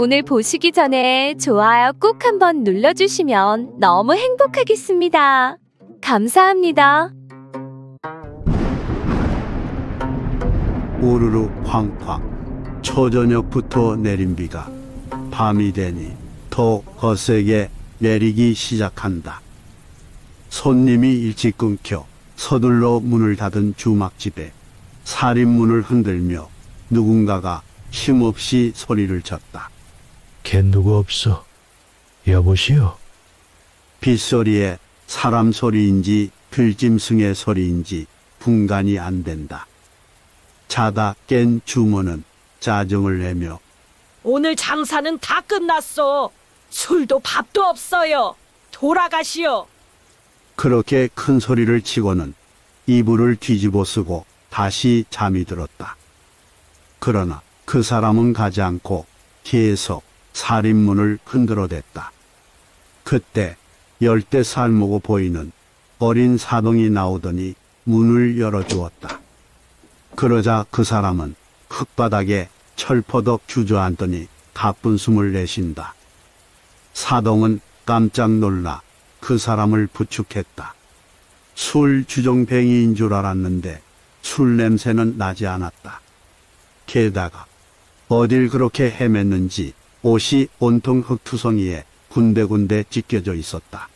오늘 보시기 전에 좋아요 꼭 한번 눌러주시면 너무 행복하겠습니다. 감사합니다. 우르르 쾅쾅 초저녁부터 내린 비가 밤이 되니 더 거세게 내리기 시작한다. 손님이 일찍 끊겨 서둘러 문을 닫은 주막집에 살인문을 흔들며 누군가가 힘없이 소리를 쳤다. 밖에 누구 없어. 여보시오. 빗소리에 사람 소리인지 들짐승의 소리인지 분간이 안 된다. 자다 깬 주모는 짜증을 내며 오늘 장사는 다 끝났어. 술도 밥도 없어요. 돌아가시오. 그렇게 큰 소리를 치고는 이불을 뒤집어 쓰고 다시 잠이 들었다. 그러나 그 사람은 가지 않고 계속 살인문을 흔들어댔다. 그때 열대 살모고 보이는 어린 사동이 나오더니 문을 열어주었다. 그러자 그 사람은 흙바닥에 철퍼덕 주저앉더니 가쁜 숨을 내쉰다. 사동은 깜짝 놀라 그 사람을 부축했다. 술 주정뱅이인 줄 알았는데 술 냄새는 나지 않았다. 게다가 어딜 그렇게 헤맸는지 옷이 온통 흙투성이에 군데군데 찢겨져 있었다.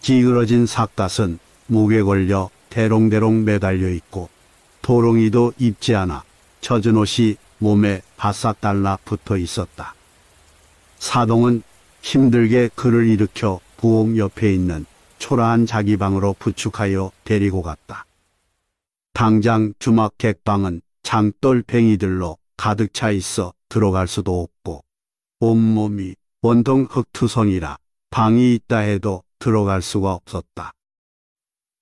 기그러진삭닷은 목에 걸려 대롱대롱 매달려 있고 도롱이도 입지 않아 젖은 옷이 몸에 바싹 달라 붙어 있었다. 사동은 힘들게 그를 일으켜 부엌 옆에 있는 초라한 자기 방으로 부축하여 데리고 갔다. 당장 주막 객방은 장돌뱅이들로 가득 차 있어 들어갈 수도 없고 온몸이 원동 흙투성이라 방이 있다 해도 들어갈 수가 없었다.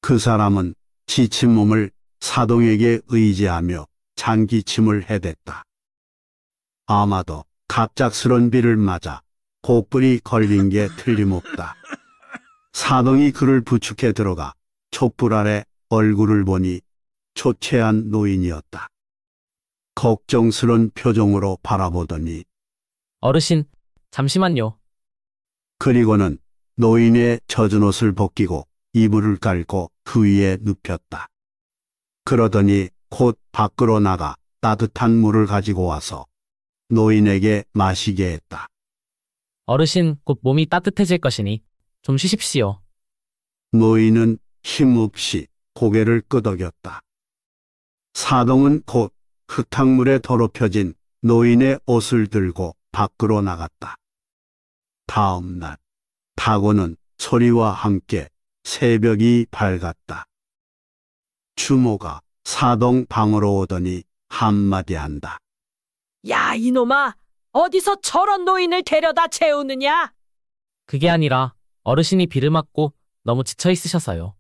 그 사람은 지친 몸을 사동에게 의지하며 장기침을 해댔다. 아마도 갑작스런 비를 맞아 곡불이 걸린 게 틀림없다. 사동이 그를 부축해 들어가 촛불 아래 얼굴을 보니 초췌한 노인이었다. 걱정스런 표정으로 바라보더니 어르신, 잠시만요. 그리고는 노인의 젖은 옷을 벗기고 이불을 깔고 그 위에 눕혔다. 그러더니 곧 밖으로 나가 따뜻한 물을 가지고 와서 노인에게 마시게 했다. 어르신, 곧 몸이 따뜻해질 것이니 좀 쉬십시오. 노인은 힘없이 고개를 끄덕였다. 사동은 곧 흙탕물에 더럽혀진 노인의 옷을 들고 밖으로 나갔다. 다음 날 타고는 소리와 함께 새벽이 밝았다. 주모가 사동 방으로 오더니 한마디 한다. 야, 이놈아! 어디서 저런 노인을 데려다 채우느냐 그게 아니라 어르신이 비를 맞고 너무 지쳐 있으셔서요.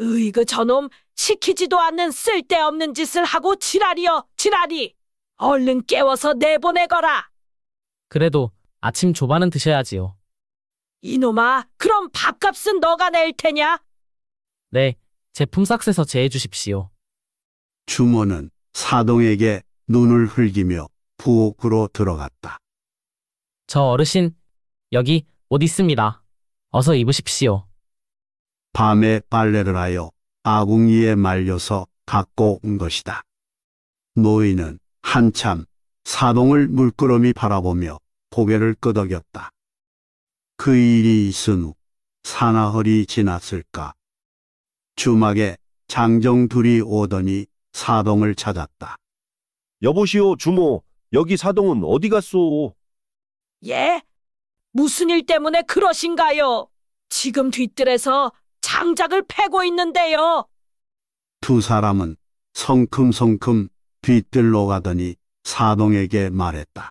으이그 저놈 시키지도 않는 쓸데없는 짓을 하고 지랄이여 지랄이! 얼른 깨워서 내보내거라! 그래도 아침 조반은 드셔야지요. 이놈아, 그럼 밥값은 너가 낼 테냐? 네, 제품 삭스에서 제해 주십시오. 주모는 사동에게 눈을 흘기며 부엌으로 들어갔다. 저 어르신, 여기 옷 있습니다. 어서 입으십시오. 밤에 빨래를 하여 아궁이에 말려서 갖고 온 것이다. 노인은 한참 사동을 물끄러미 바라보며 고개를 끄덕였다. 그 일이 있은 후 사나흘이 지났을까. 주막에 장정 둘이 오더니 사동을 찾았다. 여보시오 주모 여기 사동은 어디 갔소? 예? 무슨 일 때문에 그러신가요? 지금 뒤뜰에서 장작을 패고 있는데요. 두 사람은 성큼성큼 뒤뜰로 가더니 사동에게 말했다.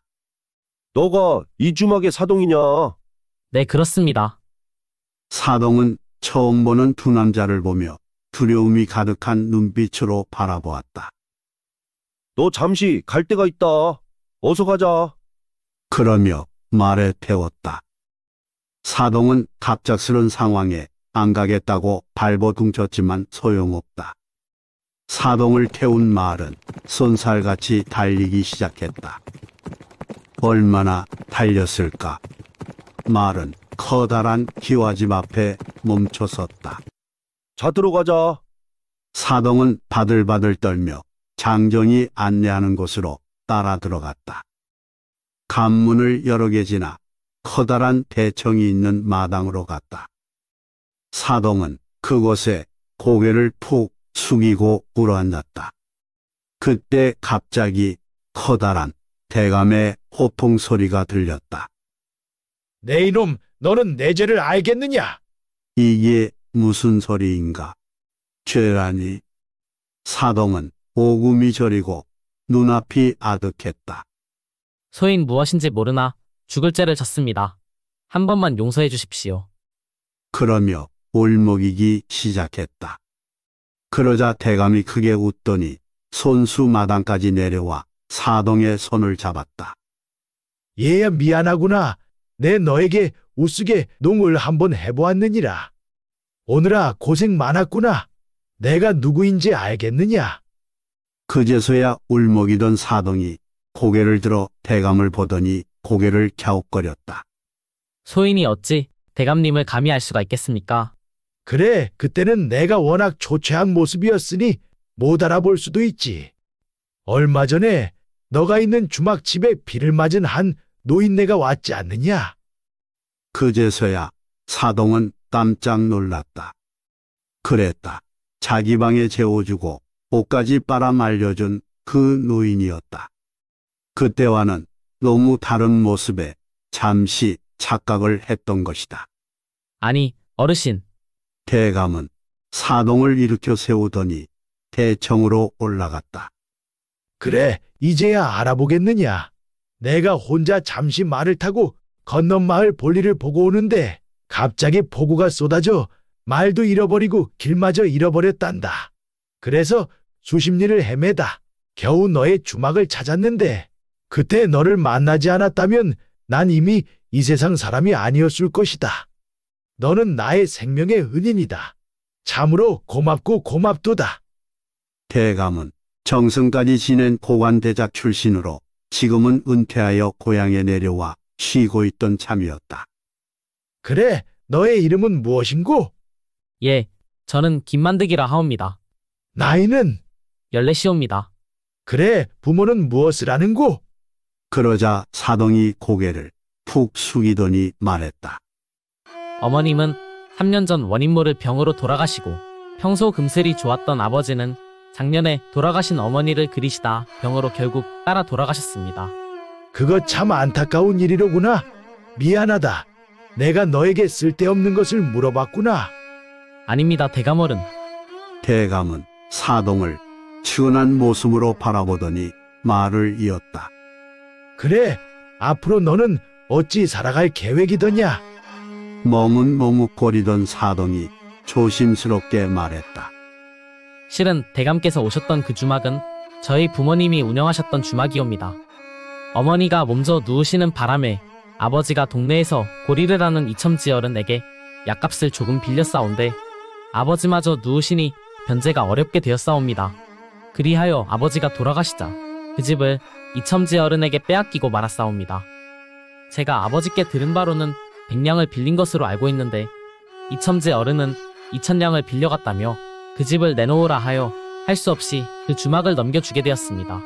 너가 이 주막의 사동이냐? 네, 그렇습니다. 사동은 처음 보는 두 남자를 보며 두려움이 가득한 눈빛으로 바라보았다. 너 잠시 갈 데가 있다. 어서 가자. 그러며 말에 태웠다. 사동은 갑작스런 상황에 안 가겠다고 발버둥쳤지만 소용없다. 사봉을 태운 말은 손살같이 달리기 시작했다. 얼마나 달렸을까? 말은 커다란 기와집 앞에 멈춰 섰다. 자 들어가자. 사동은 바들바들 떨며 장정이 안내하는 곳으로 따라 들어갔다. 간문을 여러 개 지나 커다란 대청이 있는 마당으로 갔다. 사동은 그곳에 고개를 푹 숙이고 불어앉았다. 그때 갑자기 커다란 대감의 호통 소리가 들렸다. 내 이놈, 너는 내 죄를 알겠느냐? 이게 무슨 소리인가? 죄라니. 사동은 오금이 저리고 눈앞이 아득했다. 소인 무엇인지 모르나 죽을 죄를 졌습니다. 한 번만 용서해 주십시오. 그러며 울먹이기 시작했다. 그러자 대감이 크게 웃더니 손수 마당까지 내려와 사동의 손을 잡았다. 얘야 미안하구나. 내 너에게 우스게 농을 한번 해보았느니라. 오늘아 고생 많았구나. 내가 누구인지 알겠느냐? 그제서야 울먹이던 사동이 고개를 들어 대감을 보더니 고개를 갸웃거렸다. 소인이 어찌 대감님을 감히 알 수가 있겠습니까? 그래, 그때는 내가 워낙 초췌한 모습이었으니 못 알아볼 수도 있지. 얼마 전에 너가 있는 주막집에 비를 맞은 한 노인네가 왔지 않느냐? 그제서야 사동은 깜짝 놀랐다. 그랬다. 자기 방에 재워주고 옷까지 빨아말려준 그 노인이었다. 그때와는 너무 다른 모습에 잠시 착각을 했던 것이다. 아니, 어르신, 대감은 사동을 일으켜 세우더니 대청으로 올라갔다. 그래, 이제야 알아보겠느냐. 내가 혼자 잠시 말을 타고 건넌 마을 볼일을 보고 오는데 갑자기 폭우가 쏟아져 말도 잃어버리고 길마저 잃어버렸단다. 그래서 수십 리를 헤매다 겨우 너의 주막을 찾았는데 그때 너를 만나지 않았다면 난 이미 이 세상 사람이 아니었을 것이다. 너는 나의 생명의 은인이다. 참으로 고맙고 고맙도다. 대감은 정승단이 지낸 고관대작 출신으로 지금은 은퇴하여 고향에 내려와 쉬고 있던 참이었다. 그래, 너의 이름은 무엇인고? 예, 저는 김만득이라 하옵니다. 나이는? 열네시옵니다. 그래, 부모는 무엇을 하는고? 그러자 사동이 고개를 푹 숙이더니 말했다. 어머님은 3년 전 원인 모를 병으로 돌아가시고 평소 금슬이 좋았던 아버지는 작년에 돌아가신 어머니를 그리시다 병으로 결국 따라 돌아가셨습니다. 그거 참 안타까운 일이로구나. 미안하다. 내가 너에게 쓸데없는 것을 물어봤구나. 아닙니다, 대감어른. 대감은 사동을 추운한 모습으로 바라보더니 말을 이었다. 그래, 앞으로 너는 어찌 살아갈 계획이더냐? 머뭇 머뭇거리던 사동이 조심스럽게 말했다. 실은 대감께서 오셨던 그 주막은 저희 부모님이 운영하셨던 주막이옵니다. 어머니가 몸져 누우시는 바람에 아버지가 동네에서 고리를 하는 이첨지 어른에게 약값을 조금 빌려 싸온데 아버지마저 누우시니 변제가 어렵게 되었사옵니다. 그리하여 아버지가 돌아가시자 그 집을 이첨지 어른에게 빼앗기고 말았사옵니다. 제가 아버지께 들은 바로는 백냥을 빌린 것으로 알고 있는데 이첨지 어른은 이천냥을 빌려갔다며 그 집을 내놓으라 하여 할 수 없이 그 주막을 넘겨주게 되었습니다.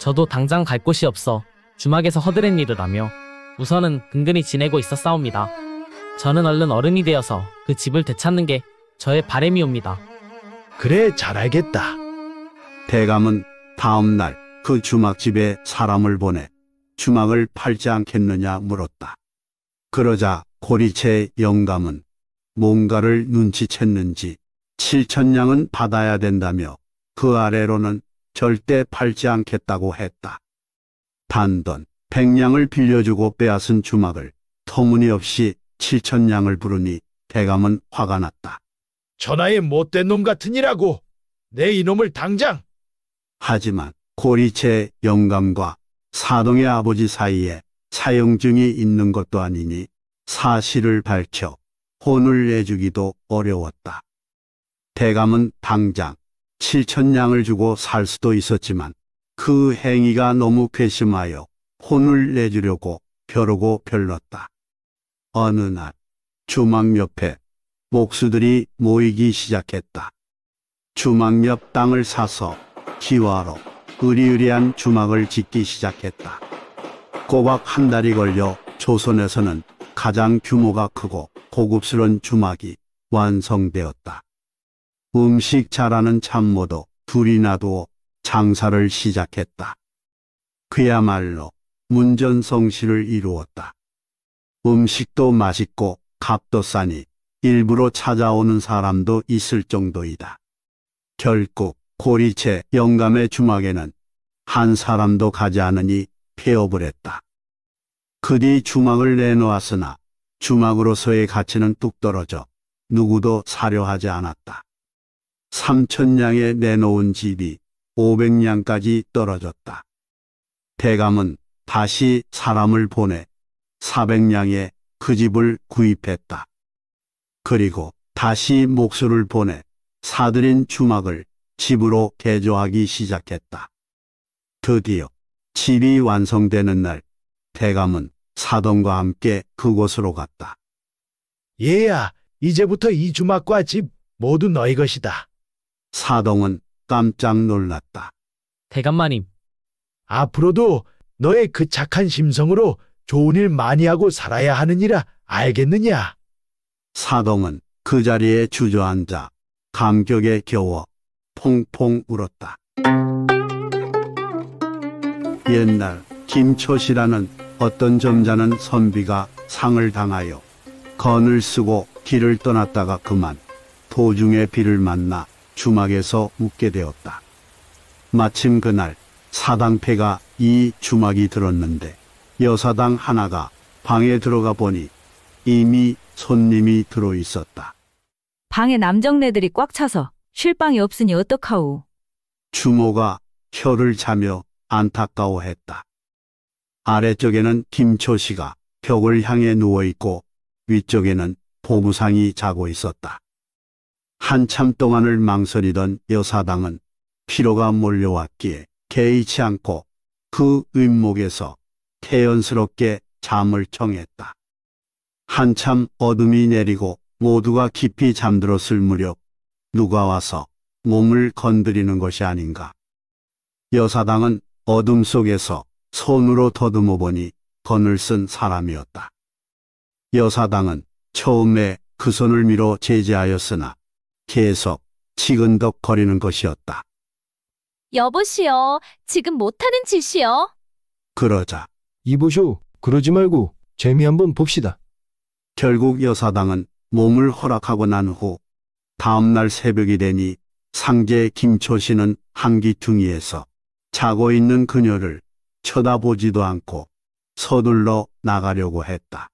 저도 당장 갈 곳이 없어 주막에서 허드렛 일을 하며 우선은 근근히 지내고 있었사옵니다. 저는 얼른 어른이 되어서 그 집을 되찾는 게 저의 바램이옵니다. 그래 잘 알겠다. 대감은 다음 날 그 주막집에 사람을 보내 주막을 팔지 않겠느냐 물었다. 그러자 고리채 영감은 뭔가를 눈치챘는지 7천냥은 받아야 된다며 그 아래로는 절대 팔지 않겠다고 했다. 단돈 백냥을 빌려주고 빼앗은 주막을 터무니없이 7천냥을 부르니 대감은 화가 났다. 전하의 못된 놈같은니라고내 이놈을 당장 하지만 고리채 영감과 사동의 아버지 사이에 사용증이 있는 것도 아니니 사실을 밝혀 혼을 내주기도 어려웠다. 대감은 당장 7천냥을 주고 살 수도 있었지만 그 행위가 너무 괘씸하여 혼을 내주려고 벼르고 별렀다. 어느 날 주막 옆에 목수들이 모이기 시작했다. 주막 옆 땅을 사서 기와로 으리으리한 주막을 짓기 시작했다. 꼬박 한 달이 걸려 조선에서는 가장 규모가 크고 고급스런 주막이 완성되었다. 음식 잘하는 참모도 둘이나 두어 장사를 시작했다. 그야말로 문전성시를 이루었다. 음식도 맛있고 값도 싸니 일부러 찾아오는 사람도 있을 정도이다. 결국 고리채 영감의 주막에는 한 사람도 가지 않으니 폐업을 했다. 그뒤 주막을 내놓았으나 주막으로서의 가치는 뚝 떨어져 누구도 사려 하지 않았다. 3천냥에 내놓은 집이 500냥까지 떨어졌다. 대감은 다시 사람을 보내 400냥에 그 집을 구입했다. 그리고 다시 목수를 보내 사들인 주막을 집으로 개조하기 시작했다. 드디어 집이 완성되는 날 대감은 사돈과 함께 그곳으로 갔다. 얘야, 이제부터 이 주막과 집 모두 너희 것이다. 사동은 깜짝 놀랐다. 대감마님, 앞으로도 너의 그 착한 심성으로 좋은 일 많이 하고 살아야 하느니라 알겠느냐? 사동은 그 자리에 주저앉아 감격에 겨워 퐁퐁 울었다. 옛날 김초시라는 어떤 점자는 선비가 상을 당하여 건을 쓰고 길을 떠났다가 그만 도중에 비를 만나 주막에서 묵게 되었다. 마침 그날 사당패가 이 주막이 들었는데 여사당 하나가 방에 들어가 보니 이미 손님이 들어 있었다. 방에 남정네들이 꽉 차서 쉴 방이 없으니 어떡하오. 주모가 혀를 자며 안타까워했다. 아래쪽에는 김초 씨가 벽을 향해 누워있고 위쪽에는 보무상이 자고 있었다. 한참 동안을 망설이던 여사당은 피로가 몰려왔기에 개의치 않고 그 윗목에서 태연스럽게 잠을 청했다. 한참 어둠이 내리고 모두가 깊이 잠들었을 무렵 누가 와서 몸을 건드리는 것이 아닌가. 여사당은 어둠 속에서 손으로 더듬어 보니 건을 쓴 사람이었다. 여사당은 처음에 그 손을 밀어 제지하였으나 계속 치근덕거리는 것이었다. 여보시오 지금 못하는 짓이요. 그러자 이보쇼, 그러지 말고 재미 한번 봅시다. 결국 여사당은 몸을 허락하고 난 후 다음날 새벽이 되니 상제 김초신은 한기퉁이에서 자고 있는 그녀를 쳐다보지도 않고 서둘러 나가려고 했다.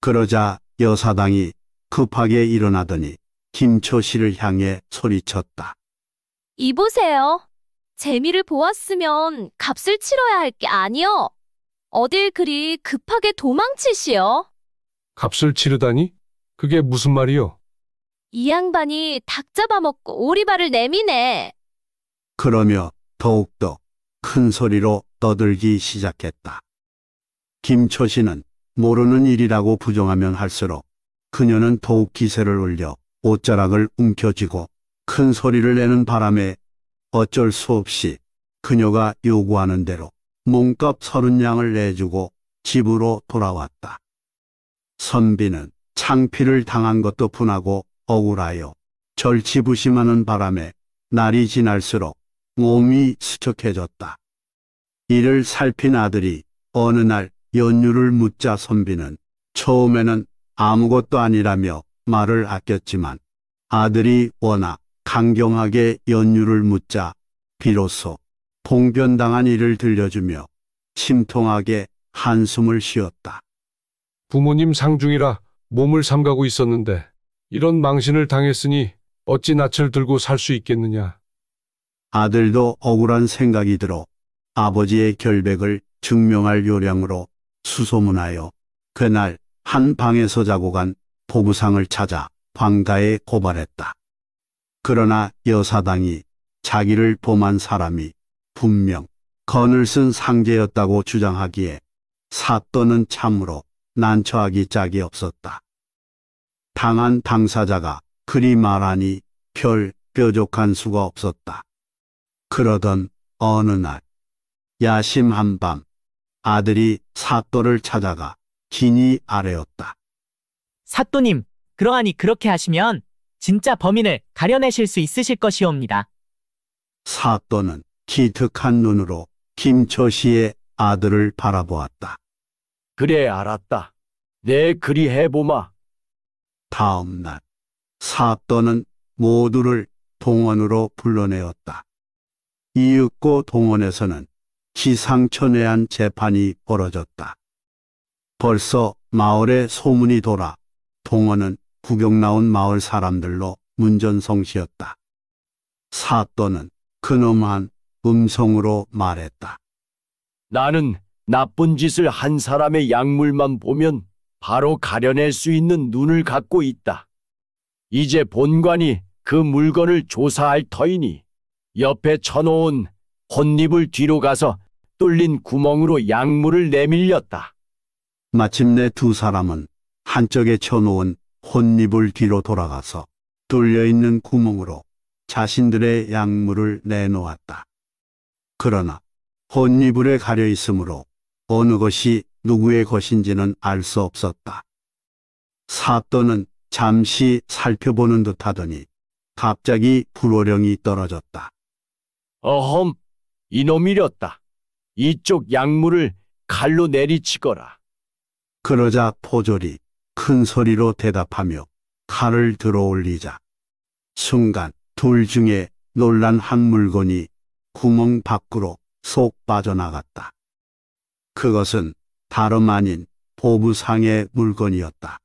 그러자 여사당이 급하게 일어나더니 김초 씨를 향해 소리쳤다. 이보세요. 재미를 보았으면 값을 치러야 할 게아니오 어딜 그리 급하게 도망치시오. 값을 치르다니? 그게 무슨 말이오이 양반이 닭 잡아먹고 오리발을 내미네. 그러며 더욱더 큰 소리로 떠들기 시작했다. 김초 씨는 모르는 일이라고 부정하면 할수록 그녀는 더욱 기세를 올려 옷자락을 움켜쥐고 큰 소리를 내는 바람에 어쩔 수 없이 그녀가 요구하는 대로 몸값 서른 양을 내주고 집으로 돌아왔다. 선비는 창피를 당한 것도 분하고 억울하여 절치부심하는 바람에 날이 지날수록 몸이 수척해졌다. 이를 살핀 아들이 어느 날 연유를 묻자 선비는 처음에는 아무것도 아니라며 말을 아꼈지만 아들이 워낙 강경하게 연유를 묻자 비로소 봉변당한 일을 들려주며 심통하게 한숨을 쉬었다. 부모님 상중이라 몸을 삼가고 있었는데 이런 망신을 당했으니 어찌 낯을 들고 살 수 있겠느냐. 아들도 억울한 생각이 들어 아버지의 결백을 증명할 요량으로 수소문하여 그날 한 방에서 자고 간 보부상을 찾아 광가에 고발했다. 그러나 여사당이 자기를 범한 사람이 분명 건을 쓴 상제였다고 주장하기에 사또는 참으로 난처하기 짝이 없었다. 당한 당사자가 그리 말하니 별 뾰족한 수가 없었다. 그러던 어느 날 야심한 밤 아들이 사또를 찾아가 긴이 아래었다. 사또님, 그러하니 그렇게 하시면 진짜 범인을 가려내실 수 있으실 것이옵니다. 사또는 기특한 눈으로 김처시의 아들을 바라보았다. 그래 알았다. 내 그리 해보마. 다음 날 사또는 모두를 동원으로 불러내었다. 이윽고 동원에서는 기상천외한 재판이 벌어졌다. 벌써 마을에 소문이 돌아 동원은 구경 나온 마을 사람들로 문전성시였다. 사또는 그놈한 음성으로 말했다. 나는 나쁜 짓을 한 사람의 약물만 보면 바로 가려낼 수 있는 눈을 갖고 있다. 이제 본관이 그 물건을 조사할 터이니 옆에 쳐놓은 혼잎을 뒤로 가서 뚫린 구멍으로 약물을 내밀렸다. 마침내 두 사람은 한쪽에 쳐놓은 혼잎을 뒤로 돌아가서 뚫려있는 구멍으로 자신들의 약물을 내놓았다. 그러나 혼잎불에 가려 있으므로 어느 것이 누구의 것인지는 알 수 없었다. 사또는 잠시 살펴보는 듯 하더니 갑자기 불호령이 떨어졌다. 어험, 이놈이렸다. 이쪽 약물을 칼로 내리치거라. 그러자 포졸이 큰 소리로 대답하며 칼을 들어올리자 순간 둘 중에 놀란 한 물건이 구멍 밖으로 쏙 빠져나갔다. 그것은 다름 아닌 보부상의 물건이었다.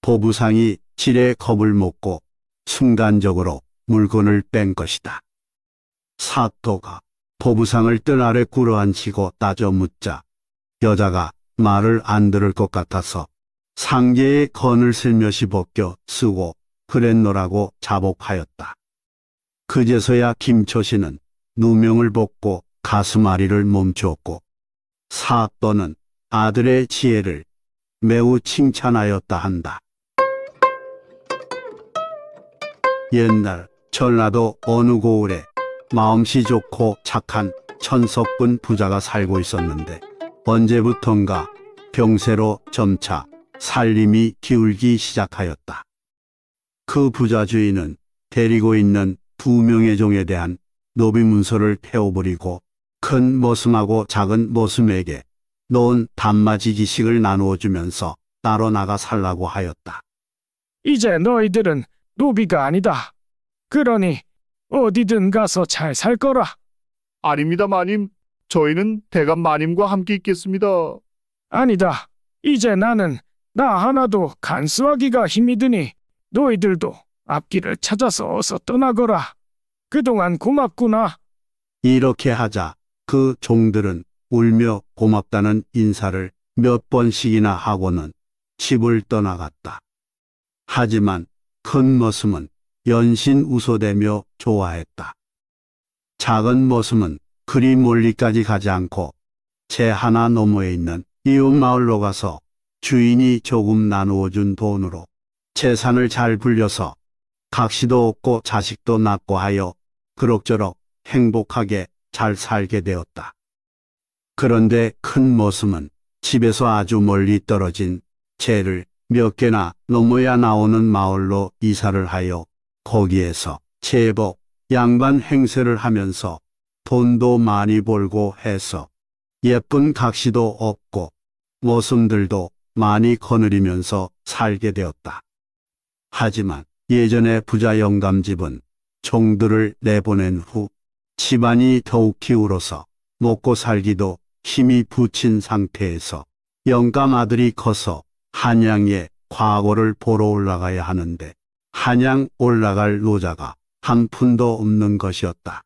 보부상이 지레 겁을 먹고 순간적으로 물건을 뺀 것이다. 사또가 포부상을 뜰 아래 꿇어앉히고 따져 묻자 여자가 말을 안 들을 것 같아서 상제의 건을 슬며시 벗겨 쓰고 그랬노라고 자복하였다. 그제서야 김초신은 누명을 벗고 가슴아리를 멈추었고 사또는 아들의 지혜를 매우 칭찬하였다 한다. 옛날 전라도 어느 고을에 마음씨 좋고 착한 천석분 부자가 살고 있었는데 언제부턴가 병세로 점차 살림이 기울기 시작하였다. 그 부자 주인은 데리고 있는 두 명의 종에 대한 노비 문서를 태워버리고 큰 머슴하고 작은 머슴에게 놓은 단이지식을 나누어 주면서 따로 나가 살라고 하였다. 이제 너희들은 노비가 아니다. 그러니 어디든 가서 잘 살 거라. 아닙니다, 마님. 저희는 대감 마님과 함께 있겠습니다. 아니다. 이제 나는 나 하나도 간수하기가 힘이 드니 너희들도 앞길을 찾아서 어서 떠나거라. 그동안 고맙구나. 이렇게 하자 그 종들은 울며 고맙다는 인사를 몇 번씩이나 하고는 집을 떠나갔다. 하지만 큰 머슴은 연신 웃어대며 좋아했다. 작은 모습은 그리 멀리까지 가지 않고 제 하나 너머에 있는 이웃 마을로 가서 주인이 조금 나누어 준 돈으로 재산을 잘 불려서 각시도 없고 자식도 낳고 하여 그럭저럭 행복하게 잘 살게 되었다. 그런데 큰 모습은 집에서 아주 멀리 떨어진 채를 몇 개나 넘어야 나오는 마을로 이사를 하여 거기에서 제법 양반 행세를 하면서 돈도 많이 벌고 해서 예쁜 각시도 없고 모순들도 많이 거느리면서 살게 되었다. 하지만 예전의 부자 영감집은 종들을 내보낸 후 집안이 더욱 기울어서 먹고 살기도 힘이 붙인 상태에서 영감 아들이 커서 한양에 과거를 보러 올라가야 하는데 한양 올라갈 노자가 한 푼도 없는 것이었다.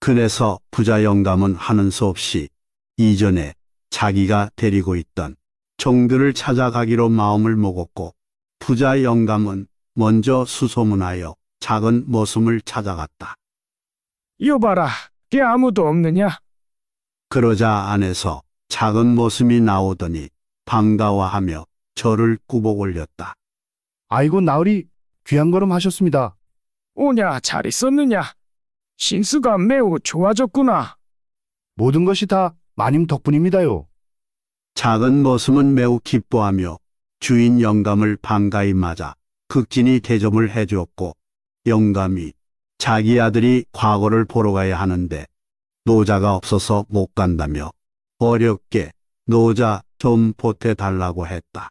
그래서 부자 영감은 하는 수 없이 이전에 자기가 데리고 있던 종들을 찾아가기로 마음을 먹었고 부자 영감은 먼저 수소문하여 작은 모습을 찾아갔다. 여봐라, 게 아무도 없느냐? 그러자 안에서 작은 모습이 나오더니 반가워하며 저를 꾸벅 올렸다. 아이고 나으리 귀한 걸음 하셨습니다. 오냐 잘 있었느냐? 신수가 매우 좋아졌구나. 모든 것이 다 마님 덕분입니다요. 작은 모습은 매우 기뻐하며 주인 영감을 반가이 맞아 극진히 대접을 해주었고 영감이 자기 아들이 과거를 보러 가야 하는데 노자가 없어서 못 간다며 어렵게 노자 좀 보태달라고 했다.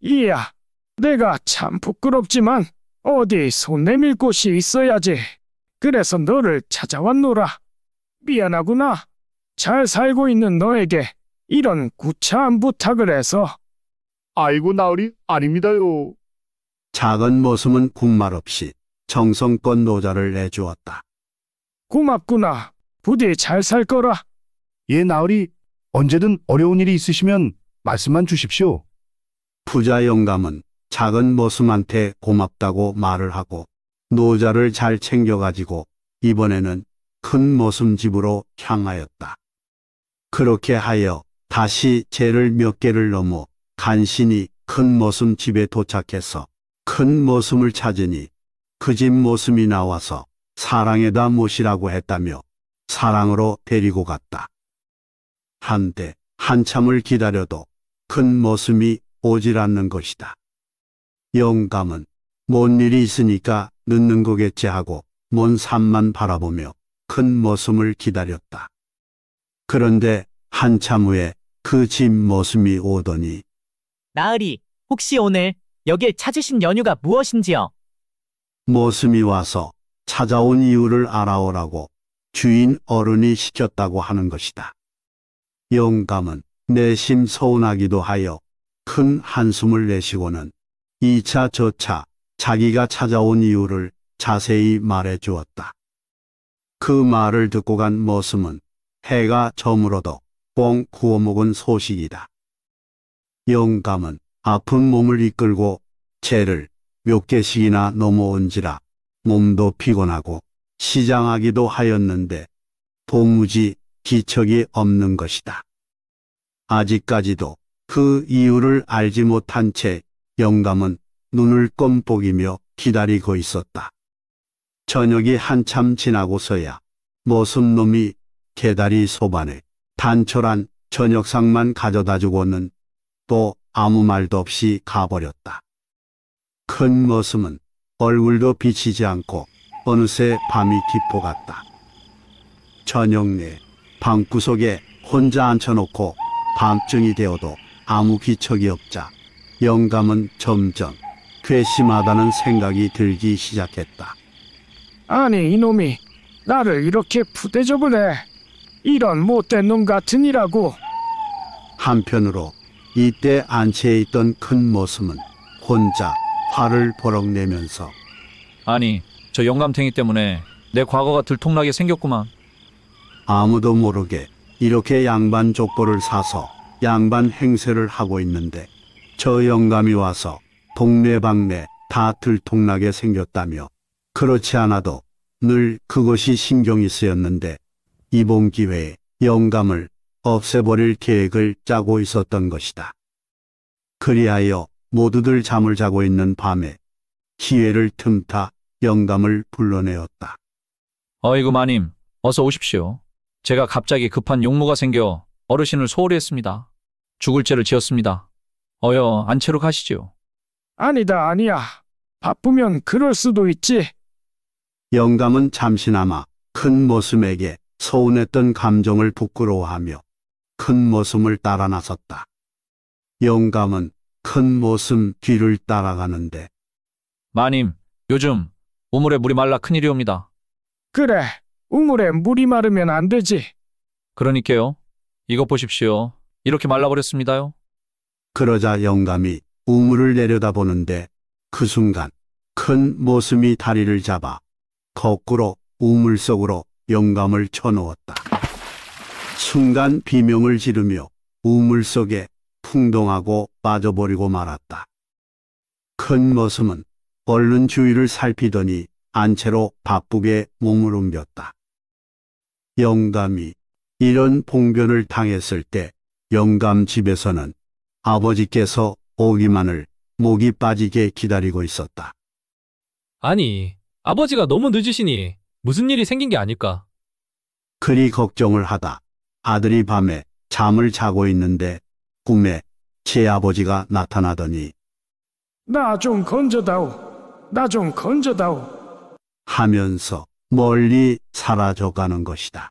이야, 내가 참 부끄럽지만 어디 손 내밀 곳이 있어야지. 그래서 너를 찾아왔노라. 미안하구나. 잘 살고 있는 너에게 이런 구차한 부탁을 해서. 아이고 나으리 아닙니다요. 작은 모습은 군말 없이 정성껏 노자를 내주었다. 고맙구나. 부디 잘살 거라. 예 나으리 언제든 어려운 일이 있으시면 말씀만 주십시오. 부자 영감은 작은 머슴한테 고맙다고 말을 하고 노자를 잘 챙겨가지고 이번에는 큰 머슴 집으로 향하였다. 그렇게 하여 다시 재를 몇 개를 넘어 간신히 큰 머슴 집에 도착해서 큰 머슴을 찾으니 그 집 머슴이 나와서 사랑에다 모시라고 했다며 사랑으로 데리고 갔다. 한때 한참을 기다려도 큰 머슴이 오질 않는 것이다. 영감은 뭔 일이 있으니까 늦는 거겠지 하고 먼 산만 바라보며 큰 모습을 기다렸다. 그런데 한참 후에 그 집 모습이 오더니 나으리, 혹시 오늘 여길 찾으신 연휴가 무엇인지요? 모습이 와서 찾아온 이유를 알아오라고 주인 어른이 시켰다고 하는 것이다. 영감은 내심 서운하기도 하여 큰 한숨을 내쉬고는 2차 저차 자기가 찾아온 이유를 자세히 말해 주었다. 그 말을 듣고 간 머슴은 해가 저물어도 꽁 구워 먹은 소식이다. 영감은 아픈 몸을 이끌고 채를 몇 개씩이나 넘어온지라 몸도 피곤하고 시장하기도 하였는데 도무지 기척이 없는 것이다. 아직까지도 그 이유를 알지 못한 채 영감은 눈을 껌뻑이며 기다리고 있었다. 저녁이 한참 지나고서야 머슴놈이 개다리 소반에 단촐한 저녁상만 가져다 주고는 또 아무 말도 없이 가버렸다. 큰 머슴은 얼굴도 비치지 않고 어느새 밤이 깊어갔다. 저녁 내 방구석에 혼자 앉혀놓고 밤중이 되어도 아무 기척이 없자 영감은 점점 괘씸하다는 생각이 들기 시작했다. 아니 이놈이 나를 이렇게 부대접을 해. 이런 못된 놈 같으니라고. 한편으로 이때 안치에 있던 큰 모습은 혼자 화를 버럭내면서 아니 저 영감탱이 때문에 내 과거가 들통나게 생겼구만. 아무도 모르게 이렇게 양반 족보를 사서 양반 행세를 하고 있는데 저 영감이 와서 동네방네 다 들통나게 생겼다며 그렇지 않아도 늘 그것이 신경이 쓰였는데 이번 기회에 영감을 없애버릴 계획을 짜고 있었던 것이다. 그리하여 모두들 잠을 자고 있는 밤에 기회를 틈타 영감을 불러내었다. 어이구 마님, 어서 오십시오. 제가 갑자기 급한 용모가 생겨 어르신을 소홀히 했습니다. 죽을 죄를 지었습니다. 어여 안채로 가시죠 아니다, 아니야. 바쁘면 그럴 수도 있지. 영감은 잠시나마 큰 모습에게 서운했던 감정을 부끄러워하며 큰 모습을 따라 나섰다. 영감은 큰 모습 뒤를 따라가는데 마님, 요즘 우물에 물이 말라 큰일이옵니다. 그래, 우물에 물이 마르면 안 되지. 그러니까요. 이것 보십시오. 이렇게 말라버렸습니다요. 그러자 영감이 우물을 내려다보는데 그 순간 큰모습이 다리를 잡아 거꾸로 우물 속으로 영감을 쳐놓았다. 순간 비명을 지르며 우물 속에 풍동하고 빠져버리고 말았다. 큰모습은 얼른 주위를 살피더니 안채로 바쁘게 몸을 옮겼다. 영감이 이런 봉변을 당했을 때 영감 집에서는 아버지께서 오기만을 목이 빠지게 기다리고 있었다. 아니, 아버지가 너무 늦으시니 무슨 일이 생긴 게 아닐까? 그리 걱정을 하다 아들이 밤에 잠을 자고 있는데 꿈에 제 아버지가 나타나더니 나 좀 건져다오. 나 좀 건져다오. 하면서 멀리 사라져가는 것이다.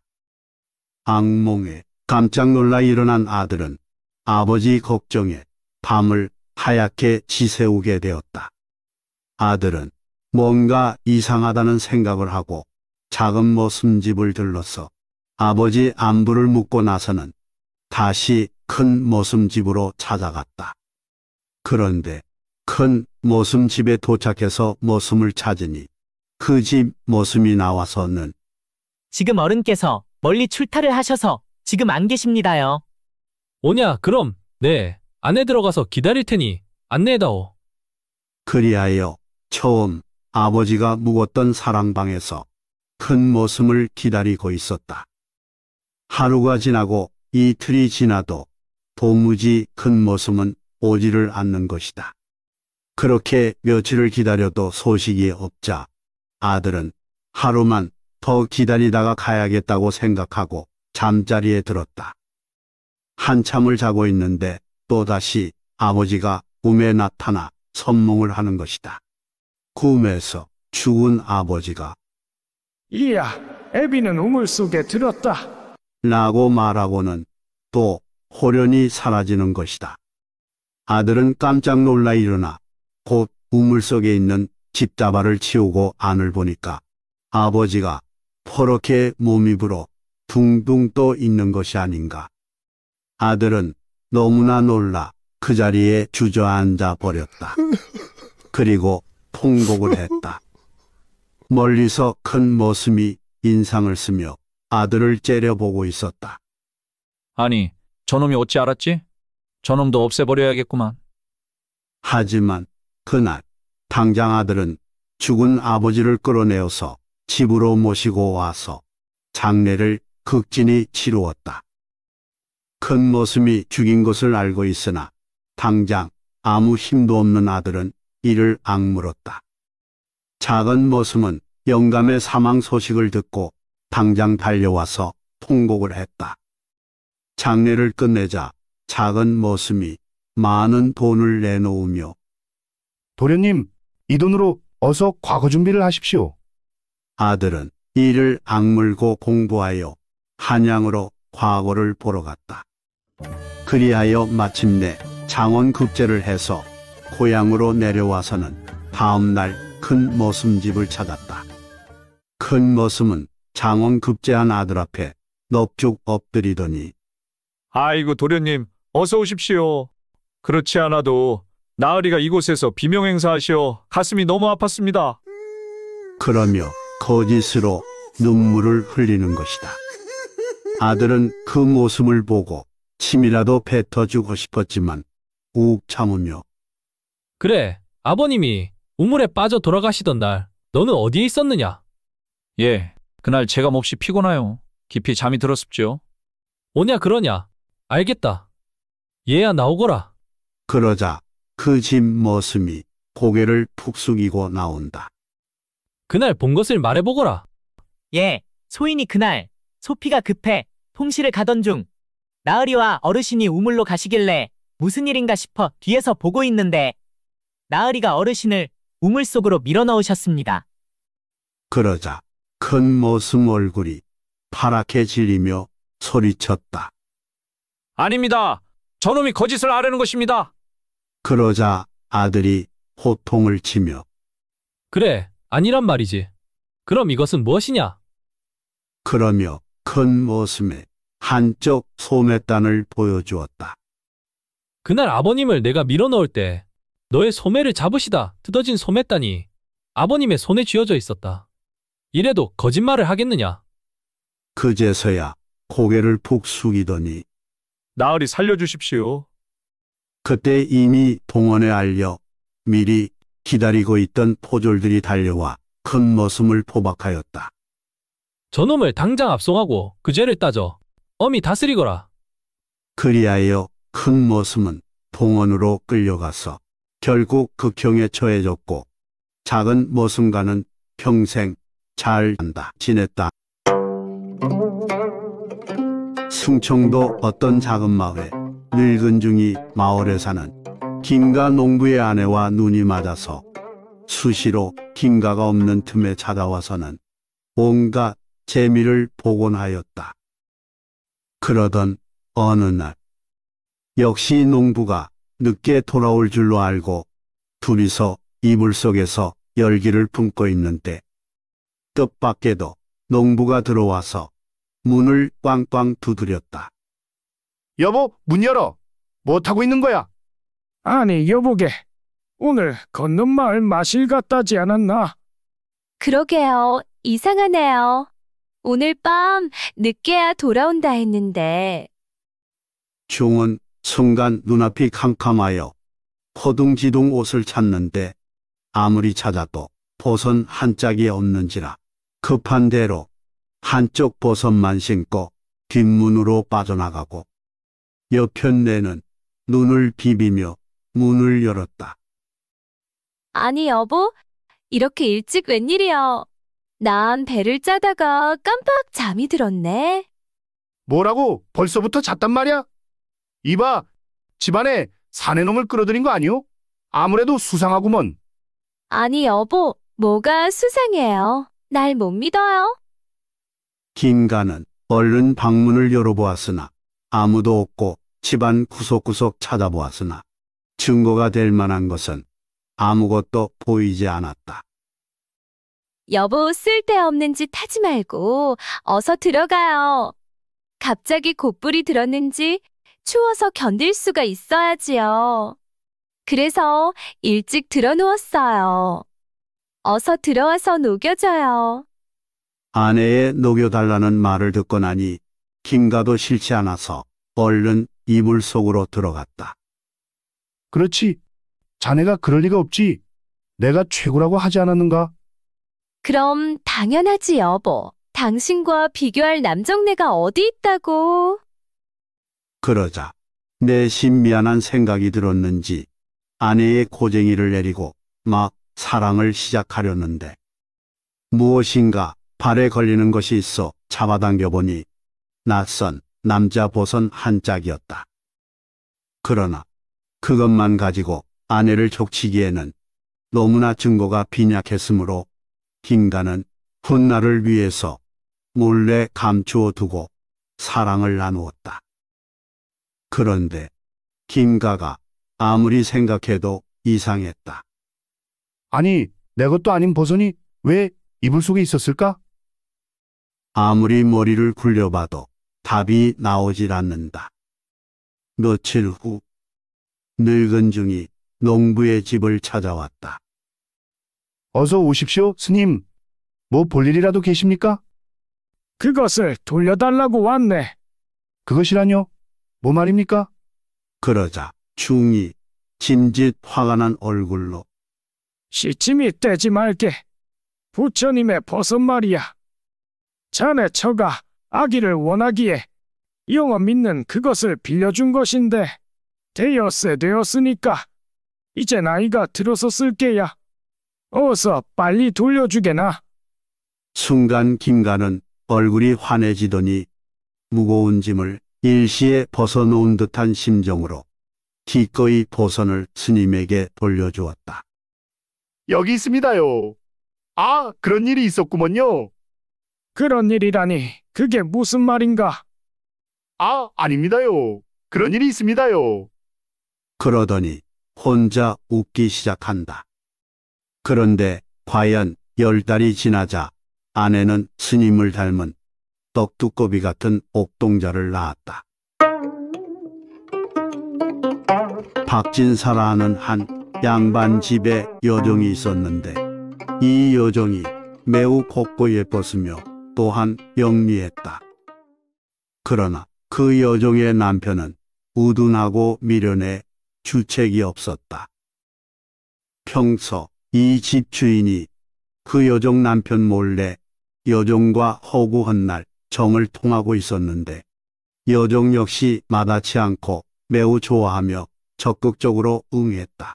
악몽에 깜짝 놀라 일어난 아들은 아버지 걱정에 밤을 하얗게 지새우게 되었다. 아들은 뭔가 이상하다는 생각을 하고 작은 머슴집을 들러서 아버지 안부를 묻고 나서는 다시 큰 머슴집으로 찾아갔다. 그런데 큰 머슴집에 도착해서 머슴을 찾으니 그 집 머슴이 나와서는 지금 어른께서 멀리 출타를 하셔서 지금 안 계십니다요. 오냐, 그럼, 네, 안에 들어가서 기다릴 테니 안내해다오. 그리하여 처음 아버지가 묵었던 사랑방에서 큰 모습을 기다리고 있었다. 하루가 지나고 이틀이 지나도 도무지 큰 모습은 오지를 않는 것이다. 그렇게 며칠을 기다려도 소식이 없자 아들은 하루만 더 기다리다가 가야겠다고 생각하고 잠자리에 들었다. 한참을 자고 있는데 또다시 아버지가 꿈에 나타나 선몽을 하는 것이다. 꿈에서 죽은 아버지가 이야, 애비는 우물 속에 들었다. 라고 말하고는 또 호련히 사라지는 것이다. 아들은 깜짝 놀라 일어나 곧 우물 속에 있는 집다발을 치우고 안을 보니까 아버지가 포렇게 몸입으로 둥둥 떠 있는 것이 아닌가. 아들은 너무나 놀라 그 자리에 주저앉아 버렸다. 그리고 통곡을 했다. 멀리서 큰모습이 인상을 쓰며 아들을 째려보고 있었다. 아니, 저놈이 어찌 알았지? 저놈도 없애버려야겠구만. 하지만 그날 당장 아들은 죽은 아버지를 끌어내어서 집으로 모시고 와서 장례를 극진히 치루었다. 큰 모습이 죽인 것을 알고 있으나 당장 아무 힘도 없는 아들은 이를 악물었다. 작은 모습은 영감의 사망 소식을 듣고 당장 달려와서 통곡을 했다. 장례를 끝내자 작은 모습이 많은 돈을 내놓으며 도련님, 이 돈으로 어서 과거 준비를 하십시오. 아들은 이를 악물고 공부하여 한양으로 과거를 보러 갔다. 그리하여 마침내 장원급제를 해서 고향으로 내려와서는 다음날 큰 머슴집을 찾았다. 큰 머슴은 장원급제한 아들 앞에 넙죽 엎드리더니 아이고 도련님 어서 오십시오. 그렇지 않아도 나으리가 이곳에서 비명행사하시어 가슴이 너무 아팠습니다. 그러며 거짓으로 눈물을 흘리는 것이다. 아들은 그 모습을 보고 침이라도 뱉어주고 싶었지만 우욱 참으며 그래, 아버님이 우물에 빠져 돌아가시던 날 너는 어디에 있었느냐? 예, 그날 제가 몹시 피곤하여 깊이 잠이 들었습지 오냐 그러냐? 알겠다. 얘야 나오거라. 그러자 그 집 머슴이 고개를 푹 숙이고 나온다. 그날 본 것을 말해보거라. 예, 소인이 그날 소피가 급해 통실을 가던 중 나으리와 어르신이 우물로 가시길래 무슨 일인가 싶어 뒤에서 보고 있는데 나으리가 어르신을 우물 속으로 밀어넣으셨습니다. 그러자 큰 모습 얼굴이 파랗게 질리며 소리쳤다. 아닙니다. 저놈이 거짓을 아뢰는 것입니다. 그러자 아들이 호통을 치며 그래, 아니란 말이지. 그럼 이것은 무엇이냐? 그러며 큰 모습에 한쪽 소매단을 보여주었다. 그날 아버님을 내가 밀어넣을 때 너의 소매를 잡으시다 뜯어진 소매단이 아버님의 손에 쥐어져 있었다. 이래도 거짓말을 하겠느냐? 그제서야 고개를 푹 숙이더니 나으리 살려주십시오. 그때 이미 동원에 알려 미리 기다리고 있던 포졸들이 달려와 큰 머슴을 포박하였다. 저놈을 당장 압송하고 그 죄를 따져 어미 다스리거라. 그리하여 큰 모습은 봉원으로 끌려가서 결국 극형에 그 처해졌고 작은 모순과는 평생 잘 안다 지냈다. 충청도 어떤 작은 마을 에 늙은 중이 마을에 사는 김가 농부의 아내와 눈이 맞아서 수시로 김가가 없는 틈에 찾아와서는 온갖 재미를 복원하였다. 그러던 어느 날 역시 농부가 늦게 돌아올 줄로 알고 둘이서 이불 속에서 열기를 품고 있는데 뜻밖에도 농부가 들어와서 문을 꽝꽝 두드렸다. 여보, 문 열어. 뭐하고 있는 거야? 아니, 여보게. 오늘 건넌 마을 마실 갔다지 않았나? 그러게요. 이상하네요. 오늘 밤 늦게야 돌아온다 했는데. 중은 순간 눈앞이 캄캄하여 허둥지둥 옷을 찾는데 아무리 찾아도 보선한 짝이 없는지라 급한 대로 한쪽 보선만 신고 뒷문으로 빠져나가고 옆편내는 눈을 비비며 문을 열었다. 아니 여보, 이렇게 일찍 웬일이여 난 배를 짜다가 깜빡 잠이 들었네. 뭐라고 벌써부터 잤단 말이야? 이봐, 집안에 사내놈을 끌어들인 거 아니오? 아무래도 수상하구먼. 아니, 여보, 뭐가 수상해요? 날 못 믿어요? 김가는 얼른 방문을 열어보았으나 아무도 없고 집안 구석구석 찾아보았으나 증거가 될 만한 것은 아무것도 보이지 않았다. 여보, 쓸데없는 짓 하지 말고 어서 들어가요. 갑자기 곧불이 들었는지 추워서 견딜 수가 있어야지요. 그래서 일찍 들어놓았어요 어서 들어와서 녹여줘요. 아내의 녹여달라는 말을 듣고 나니 김가도 싫지 않아서 얼른 이불 속으로 들어갔다. 그렇지. 자네가 그럴 리가 없지. 내가 최고라고 하지 않았는가? 그럼 당연하지 여보. 당신과 비교할 남정네가 어디 있다고. 그러자 내심미안한 생각이 들었는지 아내의 고쟁이를 내리고 막 사랑을 시작하려는데 무엇인가 발에 걸리는 것이 있어 잡아당겨 보니 낯선 남자 보선 한 짝이었다. 그러나 그것만 가지고 아내를 족치기에는 너무나 증거가 빈약했으므로 김가는 훗날을 위해서 몰래 감추어 두고 사랑을 나누었다. 그런데 김가가 아무리 생각해도 이상했다. 아니, 내 것도 아닌 버선이 왜 이불 속에 있었을까? 아무리 머리를 굴려봐도 답이 나오질 않는다. 며칠 후 늙은 중이 농부의 집을 찾아왔다. 어서 오십시오, 스님. 뭐 볼일이라도 계십니까? 그것을 돌려달라고 왔네. 그것이라뇨? 뭐 말입니까? 그러자 충이 진짓 화가 난 얼굴로 시침이 떼지 말게. 부처님의 버섯 말이야. 자네 처가 아기를 원하기에 영원 믿는 그것을 빌려준 것인데 되여세 되었으니까 이제 나이가 들어서 쓸게야. 어서 빨리 돌려주게나. 순간 김가는 얼굴이 환해지더니 무거운 짐을 일시에 벗어놓은 듯한 심정으로 기꺼이 보선을 스님에게 돌려주었다. 여기 있습니다요. 아, 그런 일이 있었구먼요. 그런 일이라니 그게 무슨 말인가? 아, 아닙니다요. 그런 일이 있습니다요. 그러더니 혼자 웃기 시작한다. 그런데 과연 열 달이 지나자 아내는 스님을 닮은 떡두꺼비 같은 옥동자를 낳았다. 박진사라는 한 양반 집에 여정이 있었는데 이 여정이 매우 곱고 예뻤으며 또한 영리했다. 그러나 그 여정의 남편은 우둔하고 미련해 주책이 없었다. 평소 이집 주인이 그 여종 남편 몰래 여종과 허구한날 정을 통하고 있었는데 여종 역시 마다치 않고 매우 좋아하며 적극적으로 응했다.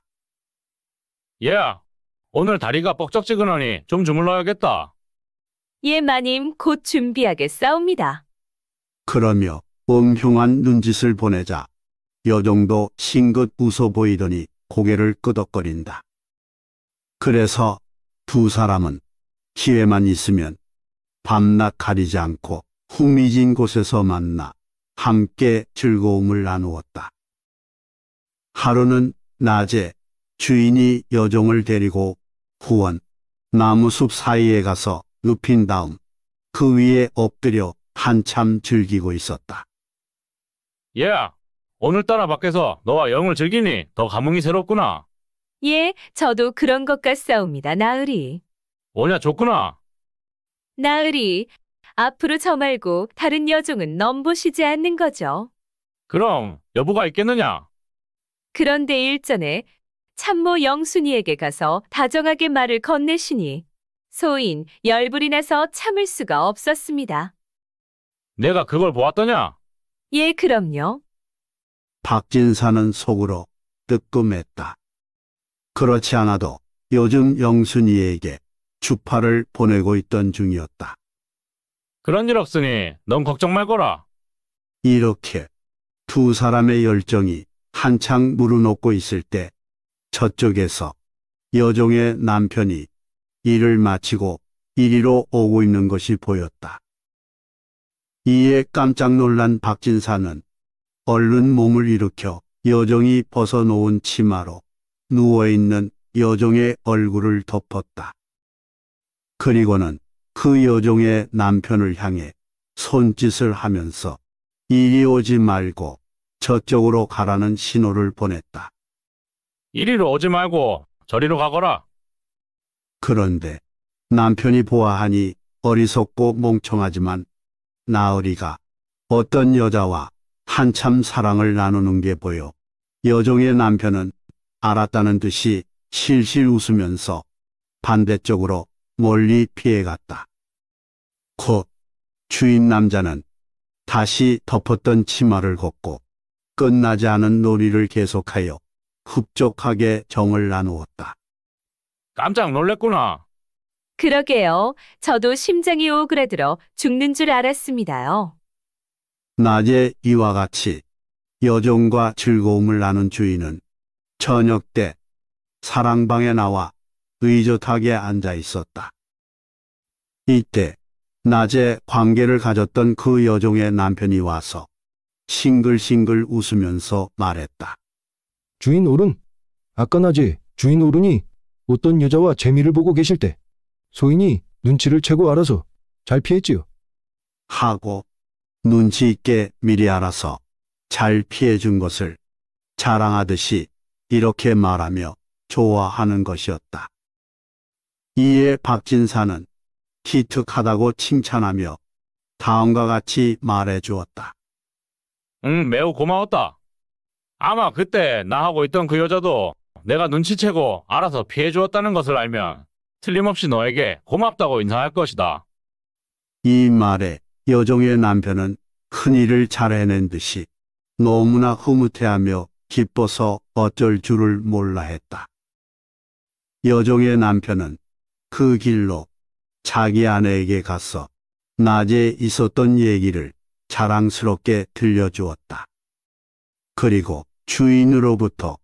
예, 오늘 다리가 뻑적지근하니 좀 주물러야겠다. 예, 마님, 곧 준비하겠사옵니다. 그러며 엉흉한 눈짓을 보내자 여종도 싱긋 웃어 보이더니 고개를 끄덕거린다. 그래서 두 사람은 기회만 있으면 밤낮 가리지 않고 후미진 곳에서 만나 함께 즐거움을 나누었다. 하루는 낮에 주인이 여종을 데리고 후원 나무숲 사이에 가서 눕힌 다음 그 위에 엎드려 한참 즐기고 있었다. 야, 오늘따라 밖에서 너와 영을 즐기니 더 감흥이 새롭구나. 예, 저도 그런 것 같사옵니다, 나으리. 뭐냐, 좋구나. 나으리, 앞으로 저 말고 다른 여종은 넘보시지 않는 거죠. 그럼 여부가 있겠느냐? 그런데 일전에 참모 영순이에게 가서 다정하게 말을 건네시니 소인 열불이 나서 참을 수가 없었습니다. 내가 그걸 보았더냐? 예, 그럼요. 박진사는 속으로 뜨끔했다. 그렇지 않아도 요즘 영순이에게 주파를 보내고 있던 중이었다. 그런 일 없으니 넌 걱정 말거라. 이렇게 두 사람의 열정이 한창 무르놓고 있을 때 저쪽에서 여종의 남편이 일을 마치고 이리로 오고 있는 것이 보였다. 이에 깜짝 놀란 박진사는 얼른 몸을 일으켜 여종이 벗어놓은 치마로 누워있는 여종의 얼굴을 덮었다. 그리고는 그 여종의 남편을 향해 손짓을 하면서 이리 오지 말고 저쪽으로 가라는 신호를 보냈다. 이리로 오지 말고 저리로 가거라. 그런데 남편이 보아하니 어리석고 멍청하지만 나으리가 어떤 여자와 한참 사랑을 나누는 게 보여 여종의 남편은 알았다는 듯이 실실 웃으면서 반대쪽으로 멀리 피해갔다. 곧 주인 남자는 다시 덮었던 치마를 걷고 끝나지 않은 놀이를 계속하여 흡족하게 정을 나누었다. 깜짝 놀랐구나 그러게요. 저도 심장이 오그라들어 죽는 줄 알았습니다요. 낮에 이와 같이 여정과 즐거움을 나눈 주인은 저녁 때 사랑방에 나와 의젓하게 앉아 있었다. 이때 낮에 관계를 가졌던 그 여종의 남편이 와서 싱글싱글 웃으면서 말했다. 주인 오른 아까 낮에 주인 오른이 어떤 여자와 재미를 보고 계실 때 소인이 눈치를 채고 알아서 잘 피했지요. 하고 눈치 있게 미리 알아서 잘 피해준 것을 자랑하듯이 이렇게 말하며 좋아하는 것이었다. 이에 박진사는 기특하다고 칭찬하며 다음과 같이 말해 주었다. 응, 매우 고마웠다. 아마 그때 나하고 있던 그 여자도 내가 눈치채고 알아서 피해 주었다는 것을 알면 틀림없이 너에게 고맙다고 인사할 것이다. 이 말에 여종의 남편은 큰일을 잘 해낸 듯이 너무나 흐뭇해하며 기뻐서 어쩔 줄을 몰라 했다. 여종의 남편은 그 길로 자기 아내에게 가서 낮에 있었던 얘기를 자랑스럽게 들려주었다. 그리고 주인으로부터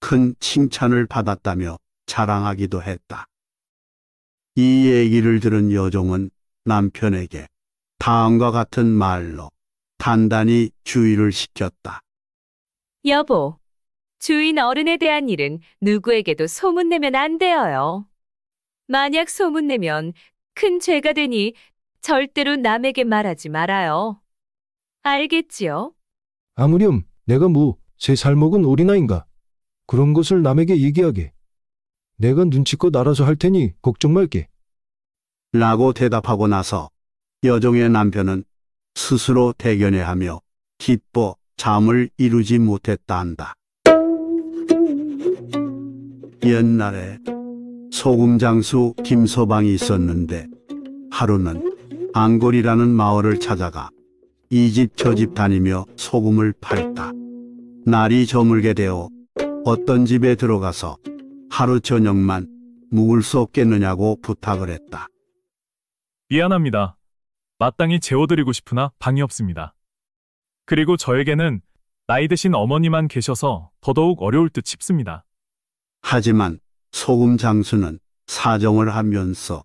큰 칭찬을 받았다며 자랑하기도 했다. 이 얘기를 들은 여종은 남편에게 다음과 같은 말로 단단히 주의를 시켰다. 여보, 주인 어른에 대한 일은 누구에게도 소문내면 안되어요 만약 소문내면 큰 죄가 되니 절대로 남에게 말하지 말아요. 알겠지요? 아무렴, 내가 뭐, 제살 먹은 어린아인가? 그런 것을 남에게 얘기하게. 내가 눈치껏 알아서 할 테니 걱정 말게. 라고 대답하고 나서 여종의 남편은 스스로 대견해하며 기뻐 잠을 이루지 못했다 한다. 옛날에 소금 장수 김서방이 있었는데 하루는 안골이라는 마을을 찾아가 이 집 저집 집 다니며 소금을 팔다. 날이 저물게 되어 어떤 집에 들어가서 하루 저녁만 묵을 수 없겠느냐고 부탁을 했다. 미안합니다. 마땅히 재워드리고 싶으나 방이 없습니다. 그리고 저에게는 나이 드신 어머니만 계셔서 더더욱 어려울 듯 싶습니다. 하지만 소금 장수는 사정을 하면서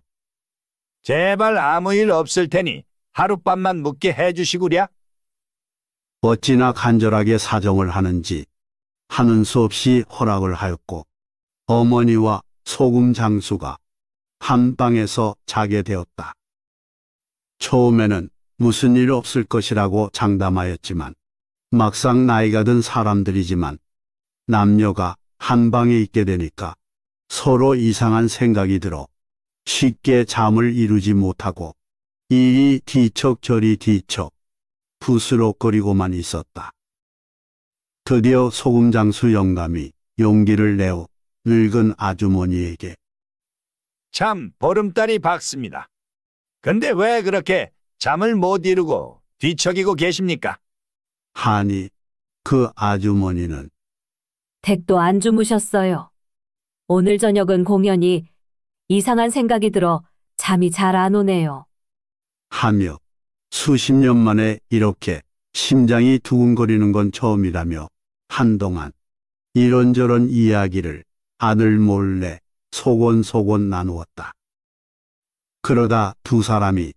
제발 아무 일 없을 테니 하룻밤만 묵게 해주시구랴. 어찌나 간절하게 사정을 하는지 하는 수 없이 허락을 하였고 어머니와 소금 장수가 한 방에서 자게 되었다. 처음에는 무슨 일 없을 것이라고 장담하였지만 막상 나이가 든 사람들이지만 남녀가 한 방에 있게 되니까 서로 이상한 생각이 들어 쉽게 잠을 이루지 못하고 이리 뒤척 저리 뒤척 부스럭거리고만 있었다. 드디어 소금장수 영감이 용기를 내어 늙은 아주머니에게 참 보름달이 밝습니다 근데 왜 그렇게 잠을 못 이루고 뒤척이고 계십니까? 하니 그 아주머니는 댁도 안 주무셨어요. 오늘 저녁은 공연이 이상한 생각이 들어 잠이 잘 안 오네요. 하며 수십 년 만에 이렇게 심장이 두근거리는 건 처음이라며 한동안 이런저런 이야기를 아들 몰래 소곤소곤 나누었다. 그러다 두 사람이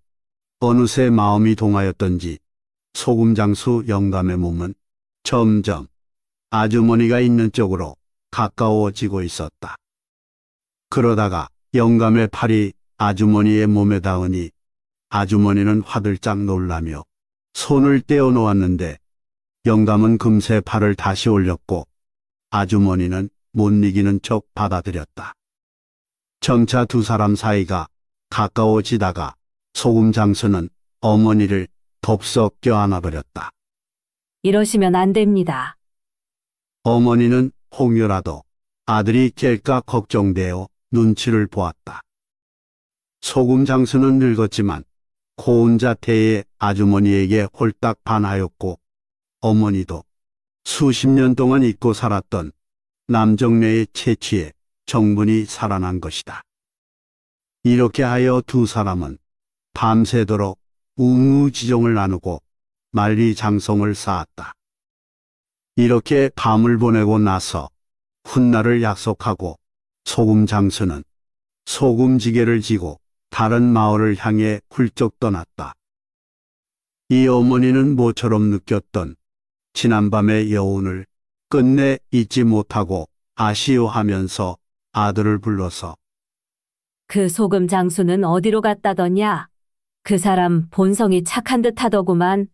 어느새 마음이 동하였던지 소금장수 영감의 몸은 점점 아주머니가 있는 쪽으로 가까워지고 있었다. 그러다가 영감의 팔이 아주머니의 몸에 닿으니 아주머니는 화들짝 놀라며 손을 떼어 놓았는데 영감은 금세 팔을 다시 올렸고 아주머니는 못 이기는 척 받아들였다. 점차 두 사람 사이가 가까워지다가 소금 장수는 어머니를 덥석 껴안아버렸다. 이러시면 안 됩니다. 어머니는 홍유라도 아들이 깰까 걱정되어 눈치를 보았다. 소금 장수는 늙었지만 고운 자태의 아주머니에게 홀딱 반하였고 어머니도 수십 년 동안 잊고 살았던 남정네의 채취에 정분이 살아난 것이다. 이렇게 하여 두 사람은 밤새도록 우무지종을 나누고 만리장성을 쌓았다. 이렇게 밤을 보내고 나서 훗날을 약속하고 소금 장수는 소금지게를 지고 다른 마을을 향해 훌쩍 떠났다. 이 어머니는 모처럼 느꼈던 지난밤의 여운을 끝내 잊지 못하고 아쉬워하면서 아들을 불러서 그 소금 장수는 어디로 갔다더냐? 그 사람 본성이 착한 듯 하더구만.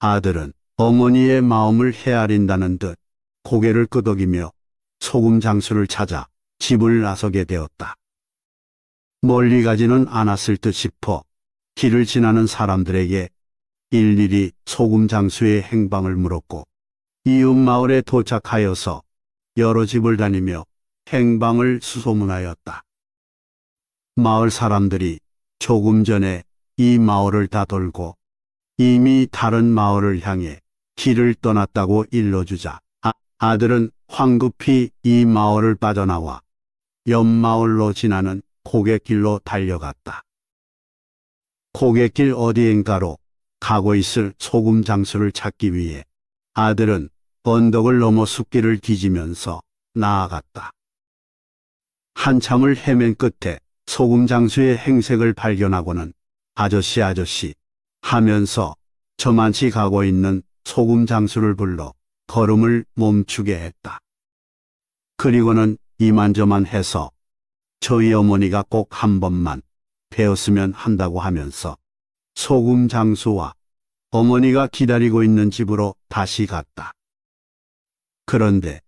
아들은 어머니의 마음을 헤아린다는 듯 고개를 끄덕이며 소금 장수를 찾아 집을 나서게 되었다. 멀리 가지는 않았을 듯 싶어 길을 지나는 사람들에게 일일이 소금 장수의 행방을 물었고 이웃 마을에 도착하여서 여러 집을 다니며 행방을 수소문하였다. 마을 사람들이 조금 전에 이 마을을 다 돌고 이미 다른 마을을 향해 길을 떠났다고 일러주자 아, 아들은 황급히 이 마을을 빠져나와 옆마을로 지나는 고갯길로 달려갔다. 고갯길 어디엔가로 가고 있을 소금 장수를 찾기 위해 아들은 언덕을 넘어 숲길을 뒤지면서 나아갔다. 한참을 헤맨 끝에 소금 장수의 행색을 발견하고는 아저씨 아저씨 하면서 저만치 가고 있는 소금 장수를 불러 걸음을 멈추게 했다. 그리고는 이만저만 해서 저희 어머니가 꼭 한 번만 배웠으면 한다고 하면서 소금 장수와 어머니가 기다리고 있는 집으로 다시 갔다. 그런데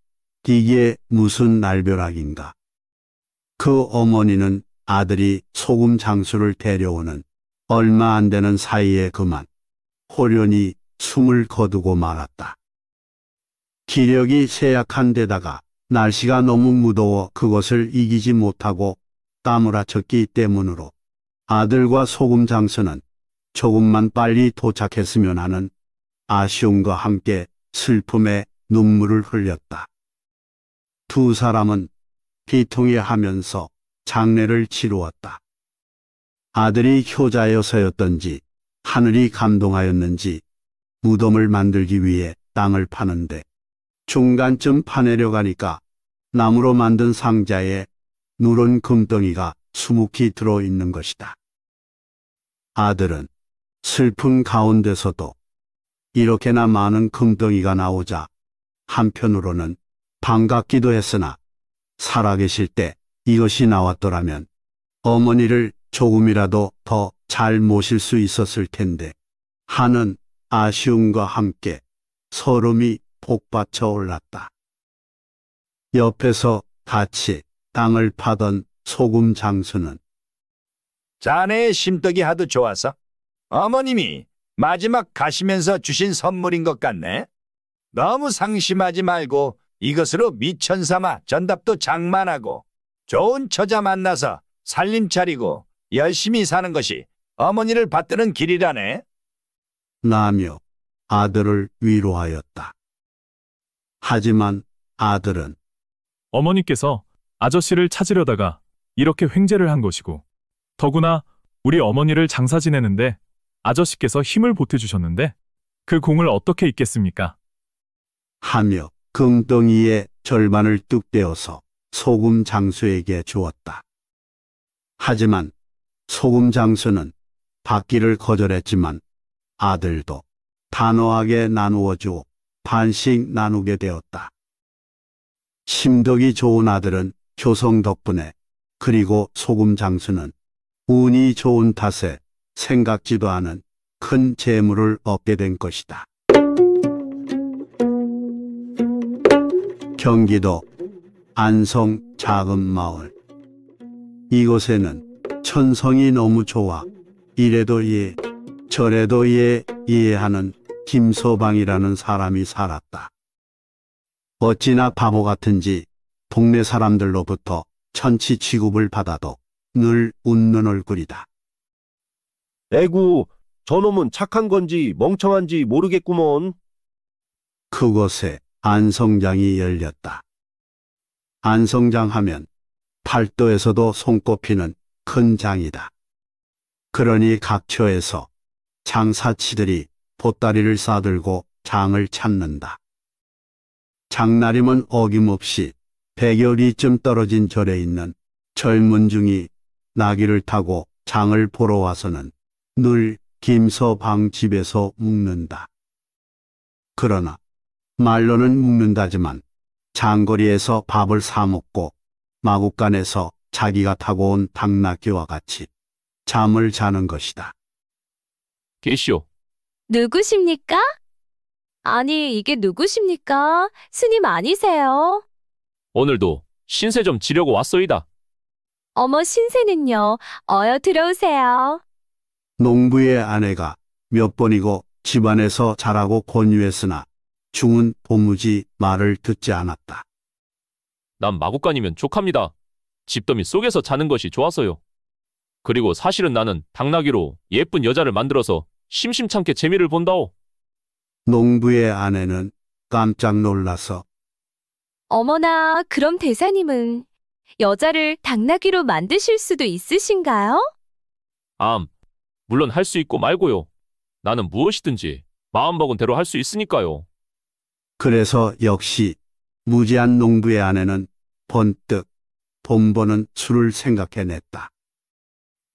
이게 무슨 날벼락인가. 그 어머니는 아들이 소금 장수를 데려오는 얼마 안 되는 사이에 그만 호련히 숨을 거두고 말았다. 기력이 쇠약한 데다가 날씨가 너무 무더워 그것을 이기지 못하고 땀을 아쳤기 때문으로 아들과 소금 장수는 조금만 빨리 도착했으면 하는 아쉬움과 함께 슬픔에 눈물을 흘렸다. 두 사람은 비통해 하면서 장례를 치루었다. 아들이 효자여서였던지 하늘이 감동하였는지 무덤을 만들기 위해 땅을 파는데 중간쯤 파내려 가니까 나무로 만든 상자에 누런 금덩이가 수묵히 들어있는 것이다. 아들은 슬픈 가운데서도 이렇게나 많은 금덩이가 나오자 한편으로는 반갑기도 했으나 살아계실 때 이것이 나왔더라면 어머니를 조금이라도 더 잘 모실 수 있었을 텐데 하는 아쉬움과 함께 소름이 폭받쳐 올랐다. 옆에서 같이 땅을 파던 소금 장수는 자네의 심떡이 하도 좋아서 어머님이 마지막 가시면서 주신 선물인 것 같네. 너무 상심하지 말고 이것으로 미천삼아 전답도 장만하고 좋은 처자 만나서 살림 차리고 열심히 사는 것이 어머니를 받드는 길이라네. 라며 아들을 위로하였다. 하지만 아들은 어머니께서 아저씨를 찾으려다가 이렇게 횡재를 한 것이고 더구나 우리 어머니를 장사 지내는데 아저씨께서 힘을 보태주셨는데 그 공을 어떻게 잊겠습니까? 하며 금덩이의 절반을 뚝 떼어서 소금 장수에게 주었다. 하지만 소금 장수는 받기를 거절했지만 아들도 단호하게 나누어 주어 반씩 나누게 되었다. 심덕이 좋은 아들은 효성 덕분에 그리고 소금 장수는 운이 좋은 탓에 생각지도 않은 큰 재물을 얻게 된 것이다. 경기도 안성 작은 마을. 이곳에는 천성이 너무 좋아 이래도 예, 저래도 예, 해하는 김서방이라는 사람이 살았다. 어찌나 바보 같은지 동네 사람들로부터 천치 취급을 받아도 늘 웃는 얼굴이다. 에구, 저놈은 착한 건지 멍청한지 모르겠구먼. 그곳에 안성장이 열렸다. 안성장하면 팔도에서도 손꼽히는 큰 장이다. 그러니 각 처에서 장사치들이 보따리를 싸들고 장을 찾는다. 장나림은 어김없이 백여리쯤 떨어진 절에 있는 젊은 중이 나귀를 타고 장을 보러 와서는 늘 김서방 집에서 묵는다. 그러나 말로는 묵는다지만 장거리에서 밥을 사 먹고 마국간에서 자기가 타고 온 당나귀와 같이 잠을 자는 것이다. 계시오. 누구십니까? 아니, 이게 누구십니까? 스님 아니세요? 오늘도 신세 좀 지려고 왔소이다. 어머, 신세는요. 어여 들어오세요. 농부의 아내가 몇 번이고 집안에서 자라고 권유했으나 중은 도무지 말을 듣지 않았다. 난마구간이면 족합니다. 집더미 속에서 자는 것이 좋았어요. 그리고 사실은 나는 당나귀로 예쁜 여자를 만들어서 심심찮게 재미를 본다오. 농부의 아내는 깜짝 놀라서 어머나, 그럼 대사님은 여자를 당나귀로 만드실 수도 있으신가요? 암, 물론 할 수 있고 말고요. 나는 무엇이든지 마음먹은 대로 할 수 있으니까요. 그래서 역시 무지한 농부의 아내는 번뜩 본보는 술을 생각해냈다.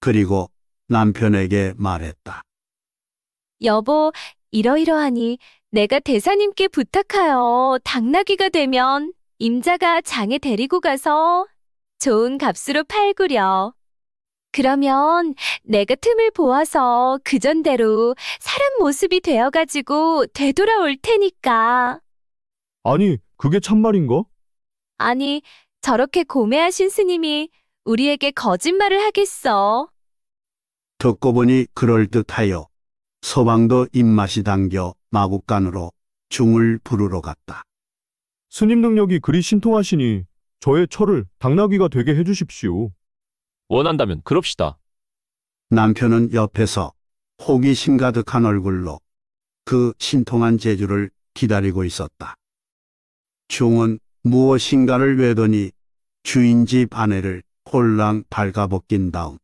그리고 남편에게 말했다. 여보, 이러이러하니 내가 대사님께 부탁하여 당나귀가 되면 임자가 장에 데리고 가서 좋은 값으로 팔구려. 그러면 내가 틈을 보아서 그전대로 사람 모습이 되어가지고 되돌아올 테니까. 아니, 그게 참말인가? 아니, 저렇게 고매하신 스님이 우리에게 거짓말을 하겠어. 듣고 보니 그럴듯하여 서방도 입맛이 당겨 마국간으로 중을 부르러 갔다. 스님 능력이 그리 신통하시니 저의 철을 당나귀가 되게 해주십시오. 원한다면 그럽시다. 남편은 옆에서 호기심 가득한 얼굴로 그 신통한 재주를 기다리고 있었다. 중은 무엇인가를 외더니 주인집 아내를 홀랑 발가벗긴 다음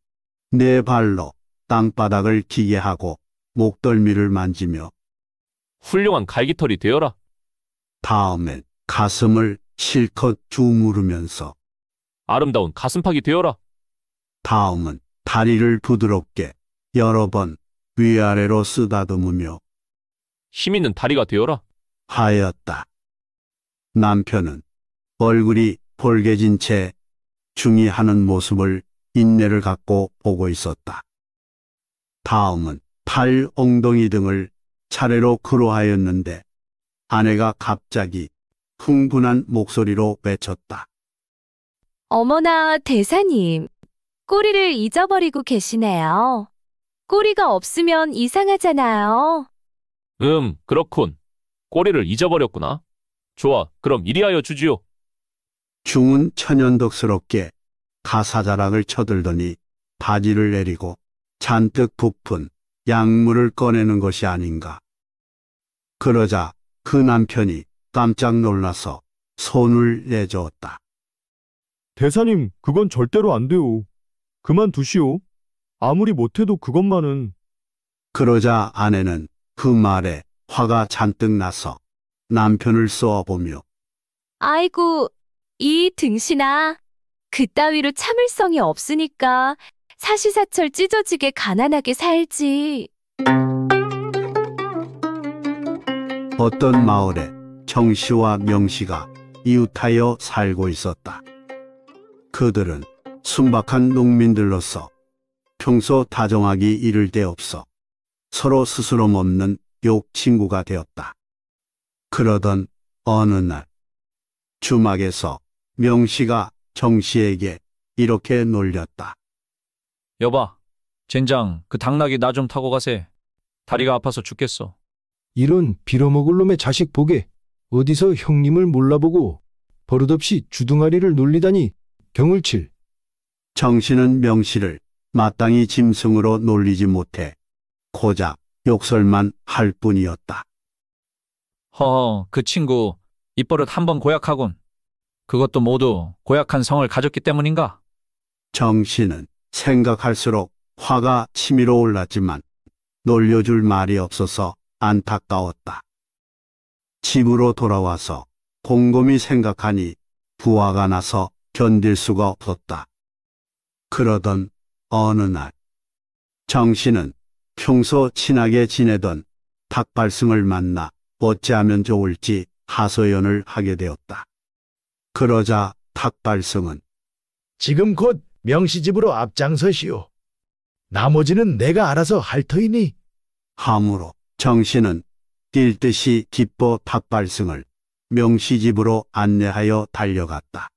네 발로 땅바닥을 기게 하고 목덜미를 만지며 훌륭한 갈기털이 되어라. 다음엔 가슴을 실컷 주무르면서 아름다운 가슴팍이 되어라. 다음은 다리를 부드럽게 여러 번 위아래로 쓰다듬으며 힘 있는 다리가 되어라. 하였다. 남편은 얼굴이 벌개진 채 중이하는 모습을 인내를 갖고 보고 있었다. 다음은 팔, 엉덩이 등을 차례로 그로하였는데 아내가 갑자기 흥분한 목소리로 외쳤다. 어머나 대사님, 꼬리를 잊어버리고 계시네요. 꼬리가 없으면 이상하잖아요. 음, 그렇군. 꼬리를 잊어버렸구나. 좋아, 그럼 이리하여 주지요. 중은 천연덕스럽게 가사자락을 쳐들더니 바지를 내리고 잔뜩 부푼 약물을 꺼내는 것이 아닌가. 그러자 그 남편이 깜짝 놀라서 손을 내저었다. 대사님, 그건 절대로 안 돼요. 그만두시오. 아무리 못해도 그것만은. 그러자 아내는 그 말에 화가 잔뜩 나서 남편을 쏘아보며 아이고, 이 등신아. 그따위로 참을성이 없으니까 사시사철 찢어지게 가난하게 살지. 어떤 마을에 정씨와 명씨가 이웃하여 살고 있었다. 그들은 순박한 농민들로서 평소 다정하기 이를 데 없어 서로 스스럼 없는 욕 친구가 되었다. 그러던 어느 날 주막에서 명씨가 정씨에게 이렇게 놀렸다. 여봐, 젠장 그 당나귀 나 좀 타고 가세. 다리가 아파서 죽겠어. 이런 빌어먹을 놈의 자식 보게 어디서 형님을 몰라보고 버릇없이 주둥아리를 놀리다니 경을 칠. 정씨는 명씨를 마땅히 짐승으로 놀리지 못해 고작 욕설만 할 뿐이었다. 허허, 그 친구 입버릇 한 번 고약하군. 그것도 모두 고약한 성을 가졌기 때문인가? 정씨는 생각할수록 화가 치밀어 올랐지만 놀려줄 말이 없어서 안타까웠다. 집으로 돌아와서 곰곰이 생각하니 부화가 나서 견딜 수가 없었다. 그러던 어느 날 정씨는 평소 친하게 지내던 닭발승을 만나 어찌하면 좋을지 하소연을 하게 되었다. 그러자 탁발성은 지금 곧 명씨 집으로 앞장서시오. 나머지는 내가 알아서 할 터이니 함으로 정신은 뛸 듯이 기뻐 탁발승을 명씨 집으로 안내하여 달려갔다.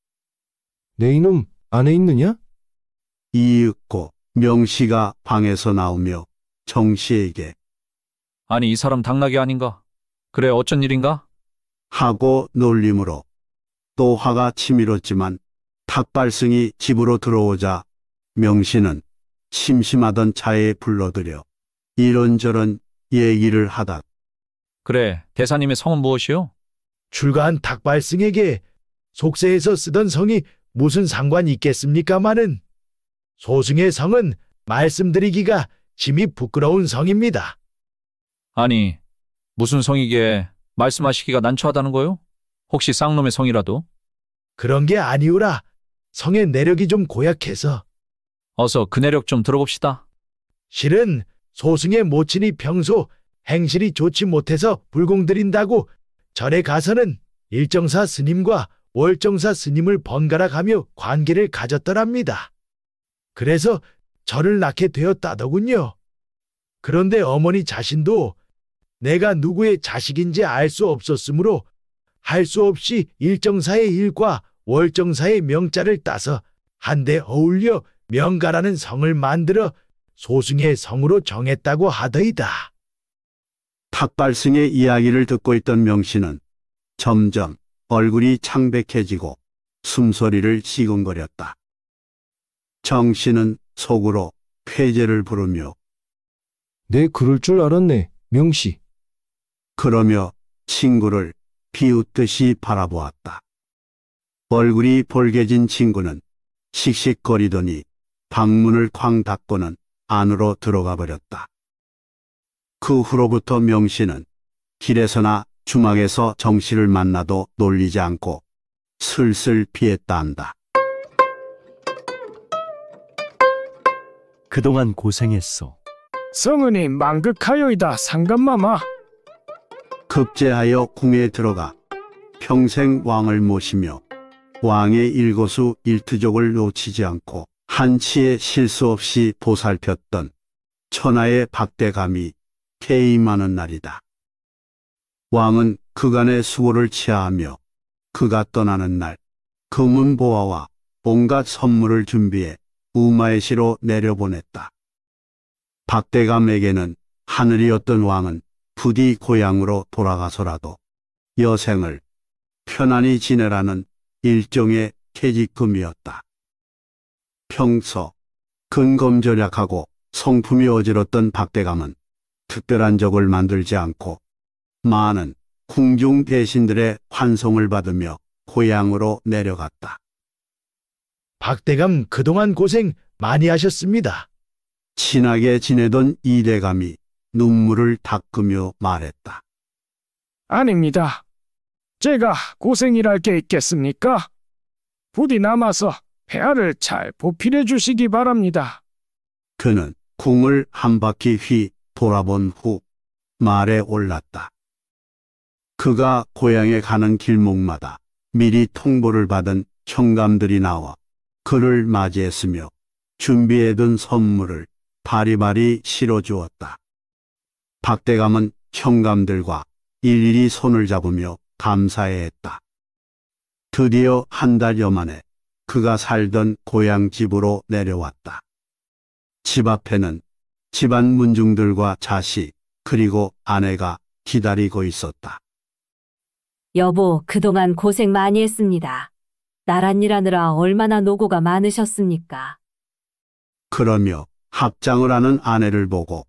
내 이놈 안에 있느냐? 이윽고 명씨가 방에서 나오며 정씨에게 아니 이 사람 당나귀 아닌가? 그래 어쩐 일인가? 하고 놀림으로 또 화가 치밀었지만 탁발승이 집으로 들어오자 명신은 심심하던 차에 불러들여 이런저런 얘기를 하다 그래 대사님의 성은 무엇이요? 출가한 탁발승에게 속세에서 쓰던 성이 무슨 상관이 있겠습니까마는 소승의 성은 말씀드리기가 짐이 부끄러운 성입니다. 아니 무슨 성이기에 말씀하시기가 난처하다는 거요? 혹시 쌍놈의 성이라도? 그런 게 아니오라. 성의 내력이 좀 고약해서. 어서 그 내력 좀 들어봅시다. 실은 소승의 모친이 평소 행실이 좋지 못해서 불공드린다고 절에 가서는 일정사 스님과 월정사 스님을 번갈아 가며 관계를 가졌더랍니다. 그래서 절을 낳게 되었다더군요. 그런데 어머니 자신도 내가 누구의 자식인지 알 수 없었으므로 할 수 없이 일정사의 일과 월정사의 명자를 따서 한데 어울려 명가라는 성을 만들어 소승의 성으로 정했다고 하더이다. 탁발승의 이야기를 듣고 있던 명씨는 점점 얼굴이 창백해지고 숨소리를 시근거렸다. 정씨는 속으로 폐제를 부르며 내 그럴 줄 알았네, 명씨. 그러며 친구를 비웃듯이 바라보았다. 얼굴이 벌개진 친구는 씩씩거리더니 방문을 쾅 닫고는 안으로 들어가 버렸다. 그 후로부터 명씨는 길에서나 주막에서 정씨를 만나도 놀리지 않고 슬슬 피했다 한다. 그동안 고생했어. 성은이 망극하여이다 상감마마. 급제하여 궁에 들어가 평생 왕을 모시며 왕의 일거수 일투족을 놓치지 않고 한치의 실수 없이 보살폈던 천하의 박대감이 개임하는 날이다. 왕은 그간의 수고를 치하하며 그가 떠나는 날 금은 보화와 온갖 선물을 준비해 우마의 시로 내려보냈다. 박대감에게는 하늘이었던 왕은 부디 고향으로 돌아가서라도 여생을 편안히 지내라는 일종의 퇴직금이었다. 평소 근검절약하고 성품이 어지럽던 박대감은 특별한 적을 만들지 않고 많은 궁중 대신들의 환송을 받으며 고향으로 내려갔다. 박대감 그동안 고생 많이 하셨습니다. 친하게 지내던 이대감이 눈물을 닦으며 말했다. 아닙니다. 제가 고생이랄 게 있겠습니까? 부디 남아서 폐하를 잘 보필해 주시기 바랍니다. 그는 궁을 한 바퀴 휘 돌아본 후 말에 올랐다. 그가 고향에 가는 길목마다 미리 통보를 받은 청감들이 나와 그를 맞이했으며 준비해둔 선물을 바리바리 실어주었다. 박대감은 형감들과 일일이 손을 잡으며 감사해했다. 드디어 한 달여 만에 그가 살던 고향 집으로 내려왔다. 집 앞에는 집안 문중들과 자식 그리고 아내가 기다리고 있었다. 여보, 그동안 고생 많이 했습니다. 나란 일하느라 얼마나 노고가 많으셨습니까? 그러며 합장을 하는 아내를 보고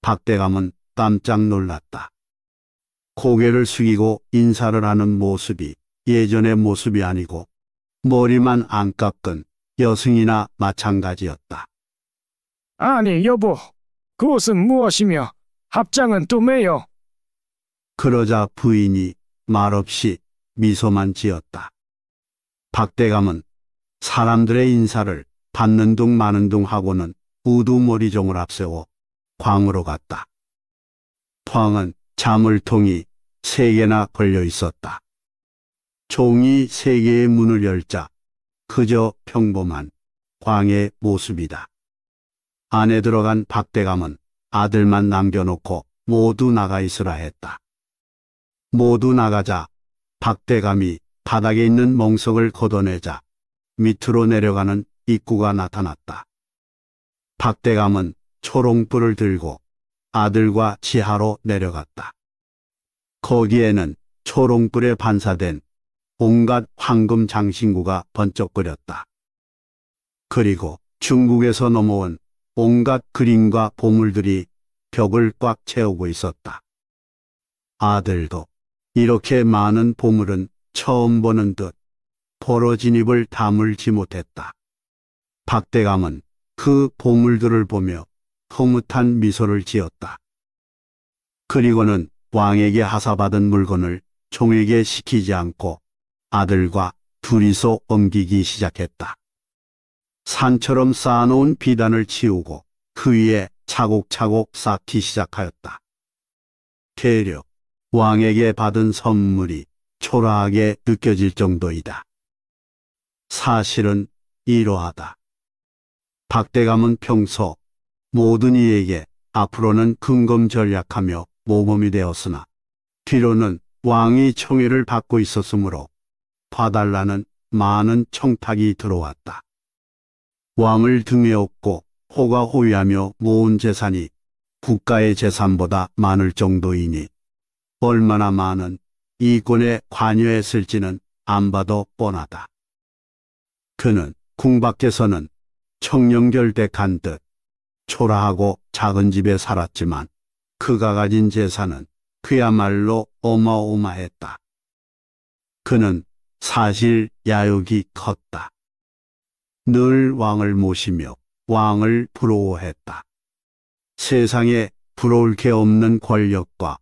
박대감은 깜짝 놀랐다. 고개를 숙이고 인사를 하는 모습이 예전의 모습이 아니고 머리만 안 깎은 여승이나 마찬가지였다. 아니 여보, 그것은 무엇이며 합장은 또 매요. 그러자 부인이 말없이 미소만 지었다. 박대감은 사람들의 인사를 받는 둥 마는 둥 하고는 우두머리종을 앞세워 광으로 갔다. 포항은 자물통이 세 개나 걸려 있었다. 종이 세 개의 문을 열자 그저 평범한 광의 모습이다. 안에 들어간 박대감은 아들만 남겨놓고 모두 나가 있으라 했다. 모두 나가자 박대감이 바닥에 있는 멍석을 걷어내자 밑으로 내려가는 입구가 나타났다. 박대감은 초롱불을 들고 아들과 지하로 내려갔다. 거기에는 초롱불에 반사된 온갖 황금 장신구가 번쩍거렸다. 그리고 중국에서 넘어온 온갖 그림과 보물들이 벽을 꽉 채우고 있었다. 아들도 이렇게 많은 보물은 처음 보는 듯 벌어진 입을 다물지 못했다. 박대감은 그 보물들을 보며 흐뭇한 미소를 지었다. 그리고는 왕에게 하사받은 물건을 종에게 시키지 않고 아들과 둘이서 옮기기 시작했다. 산처럼 쌓아놓은 비단을 치우고 그 위에 차곡차곡 쌓기 시작하였다. 대력 왕에게 받은 선물이 초라하게 느껴질 정도이다. 사실은 이러하다. 박대감은 평소 모든 이에게 앞으로는 금검절약하며 모범이 되었으나 뒤로는 왕이 청해를 받고 있었으므로 봐달라는 많은 청탁이 들어왔다. 왕을 등에 업고 호가 호위하며 모은 재산이 국가의 재산보다 많을 정도이니 얼마나 많은 이권에 관여했을지는 안 봐도 뻔하다. 그는 궁밖에서는 청령결대 간듯 초라하고 작은 집에 살았지만 그가 가진 재산은 그야말로 어마어마했다. 그는 사실 야욕이 컸다. 늘 왕을 모시며 왕을 부러워했다. 세상에 부러울 게 없는 권력과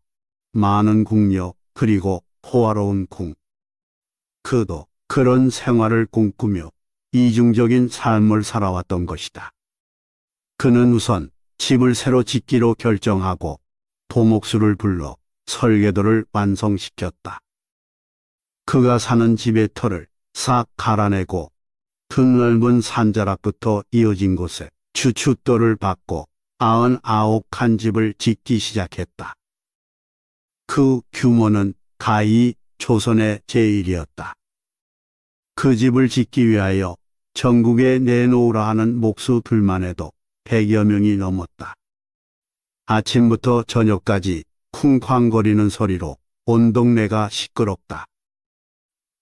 많은 국력 그리고 호화로운 궁. 그도 그런 생활을 꿈꾸며 이중적인 삶을 살아왔던 것이다. 그는 우선 집을 새로 짓기로 결정하고 도목수를 불러 설계도를 완성시켰다. 그가 사는 집의 털을 싹 갈아내고 큰 넓은 산자락부터 이어진 곳에 주춧돌을 받고 아흔아홉 칸 집을 짓기 시작했다. 그 규모는 가히 조선의 제일이었다. 그 집을 짓기 위하여 전국에 내놓으라 하는 목수들만 해도 100여 명이 넘었다. 아침부터 저녁까지 쿵쾅거리는 소리로 온 동네가 시끄럽다.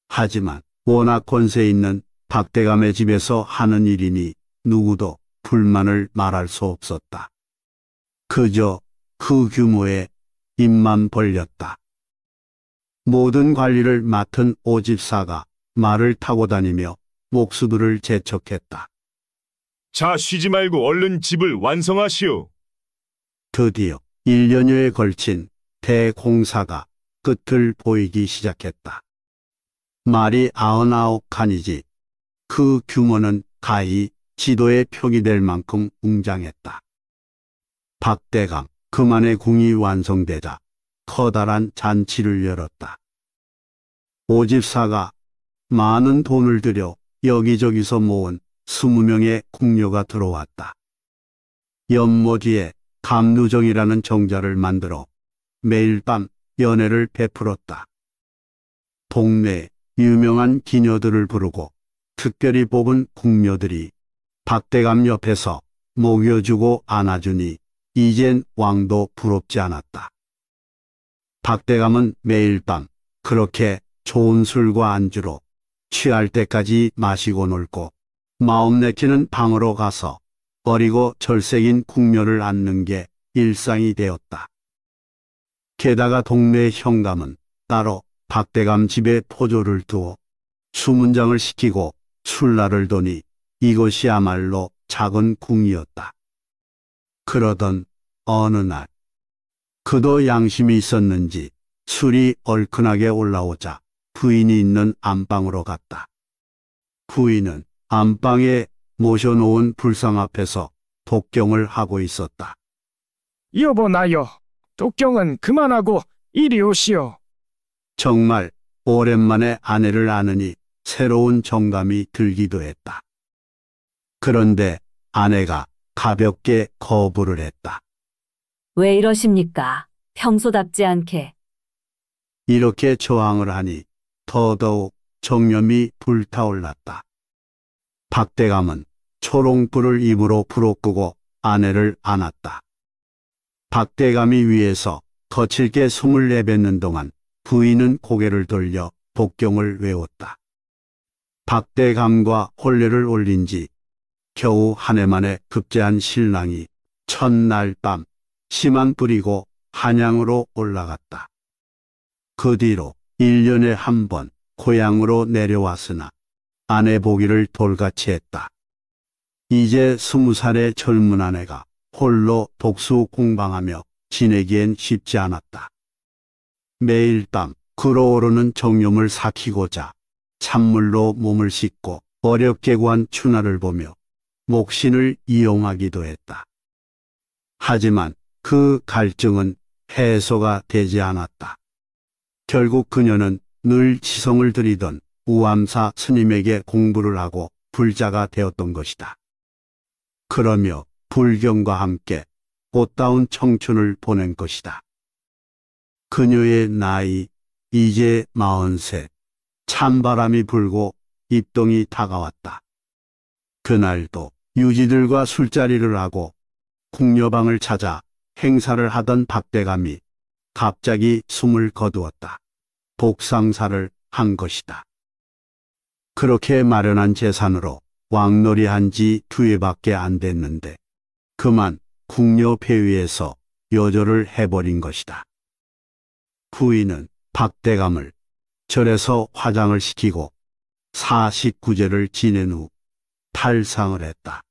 하지만 워낙 권세 있는 박대감의 집에서 하는 일이니 누구도 불만을 말할 수 없었다. 그저 그 규모에 입만 벌렸다. 모든 관리를 맡은 오집사가 말을 타고 다니며 목수들을 재촉했다. 자 쉬지 말고 얼른 집을 완성하시오. 드디어 1년여에 걸친 대공사가 끝을 보이기 시작했다. 말이 아흔아홉 칸이지 그 규모는 가히 지도에 표기될 만큼 웅장했다. 박대강 그만의 궁이 완성되자 커다란 잔치를 열었다. 오집사가 많은 돈을 들여 여기저기서 모은 스무 명의 궁녀가 들어왔다. 연모지에 감누정이라는 정자를 만들어 매일 밤 연애를 베풀었다. 동네 유명한 기녀들을 부르고 특별히 뽑은 궁녀들이 박대감 옆에서 먹여주고 안아주니 이젠 왕도 부럽지 않았다. 박대감은 매일 밤 그렇게 좋은 술과 안주로 취할 때까지 마시고 놀고 마음 내키는 방으로 가서 어리고 절색인 국녀을앉는게 일상이 되었다. 게다가 동네 형감은 따로 박대감 집에 포조를 두어 수문장을 시키고 술날을 도니 이것이야말로 작은 궁이었다. 그러던 어느 날 그도 양심이 있었는지 술이 얼큰하게 올라오자 부인이 있는 안방으로 갔다. 부인은 안방에 모셔놓은 불상 앞에서 독경을 하고 있었다. 여보 나요. 독경은 그만하고 이리 오시오. 정말 오랜만에 아내를 아느니 새로운 정감이 들기도 했다. 그런데 아내가 가볍게 거부를 했다. 왜 이러십니까? 평소답지 않게. 이렇게 저항을 하니 더더욱 정념이 불타올랐다. 박대감은 초롱불을 입으로 불어 끄고 아내를 안았다. 박대감이 위에서 거칠게 숨을 내뱉는 동안 부인은 고개를 돌려 복경을 외웠다. 박대감과 혼례를 올린 지 겨우 한 해 만에 급제한 신랑이 첫날 밤 심한 뿌리고 한양으로 올라갔다. 그 뒤로 1년에 한 번 고향으로 내려왔으나 아내 보기를 돌같이 했다. 이제 스무 살의 젊은 아내가 홀로 독수 공방하며 지내기엔 쉽지 않았다. 매일 밤 끓어오르는 정염을 삭히고자 찬물로 몸을 씻고 어렵게 구한 추나를 보며 목신을 이용하기도 했다. 하지만 그 갈증은 해소가 되지 않았다. 결국 그녀는 늘 지성을 들이던 우암사 스님에게 공부를 하고 불자가 되었던 것이다. 그러며 불경과 함께 꽃다운 청춘을 보낸 것이다. 그녀의 나이 이제 마흔세 찬바람이 불고 입동이 다가왔다. 그날도 유지들과 술자리를 하고 궁녀방을 찾아 행사를 하던 박대감이 갑자기 숨을 거두었다. 복상사를 한 것이다. 그렇게 마련한 재산으로 왕놀이한 지 두 해밖에 안 됐는데 그만 궁녀 폐위에서 여조를 해버린 것이다. 부인은 박대감을 절에서 화장을 시키고 사십제를 지낸 후 탈상을 했다.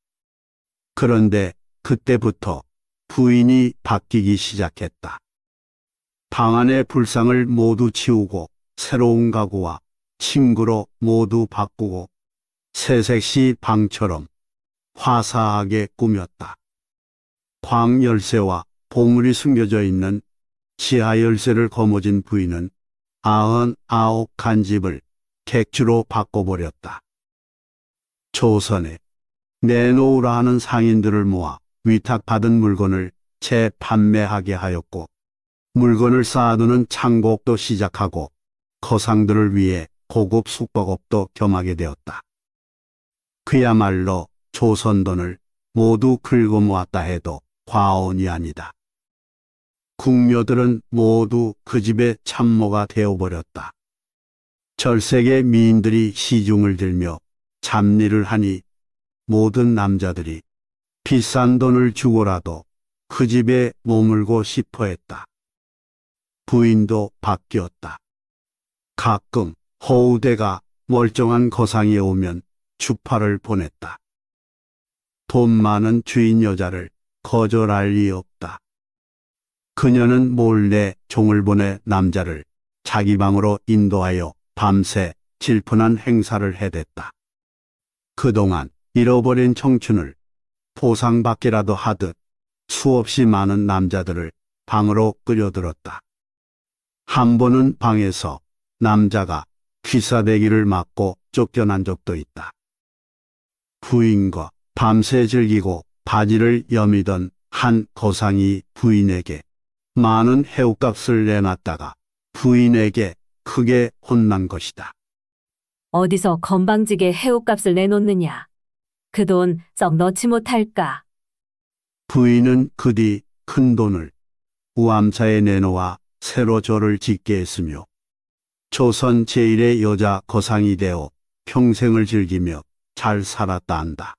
그런데 그때부터 부인이 바뀌기 시작했다. 방 안의 불상을 모두 치우고 새로운 가구와 친구로 모두 바꾸고 새색시 방처럼 화사하게 꾸몄다. 광 열쇠와 보물이 숨겨져 있는 지하 열쇠를 거머쥔 부인은 아흔아홉 간집을 객주로 바꿔버렸다. 조선에 내놓으라 하는 상인들을 모아 위탁받은 물건을 재판매하게 하였고 물건을 쌓아두는 창곡도 시작하고 거상들을 위해 고급 숙박업도 겸하게 되었다. 그야말로 조선돈을 모두 긁어 모았다 해도 과언이 아니다. 궁묘들은 모두 그 집의 참모가 되어버렸다. 절세계 미인들이 시중을 들며 잡일를 하니 모든 남자들이 비싼 돈을 주고라도 그 집에 머물고 싶어 했다. 부인도 바뀌었다. 가끔 허우대가 멀쩡한 거상에 오면 주파를 보냈다. 돈 많은 주인 여자를 거절할 리 없다. 그녀는 몰래 종을 보내 남자를 자기 방으로 인도하여 밤새 질펀한 행사를 해댔다. 그동안 잃어버린 청춘을 보상받기라도 하듯 수없이 많은 남자들을 방으로 끌여들었다. 한 번은 방에서 남자가 귀사대기를 맞고 쫓겨난 적도 있다. 부인과 밤새 즐기고 바지를 여미던 한 거상이 부인에게 많은 해옥값을 내놨다가 부인에게 크게 혼난 것이다. 어디서 건방지게 해옥값을 내놓느냐. 그 돈 썩 넣지 못할까. 부인은 그 뒤 큰 돈을 우암차에 내놓아 새로 절을 짓게 했으며 조선 제일의 여자 거상이 되어 평생을 즐기며 잘 살았다 한다.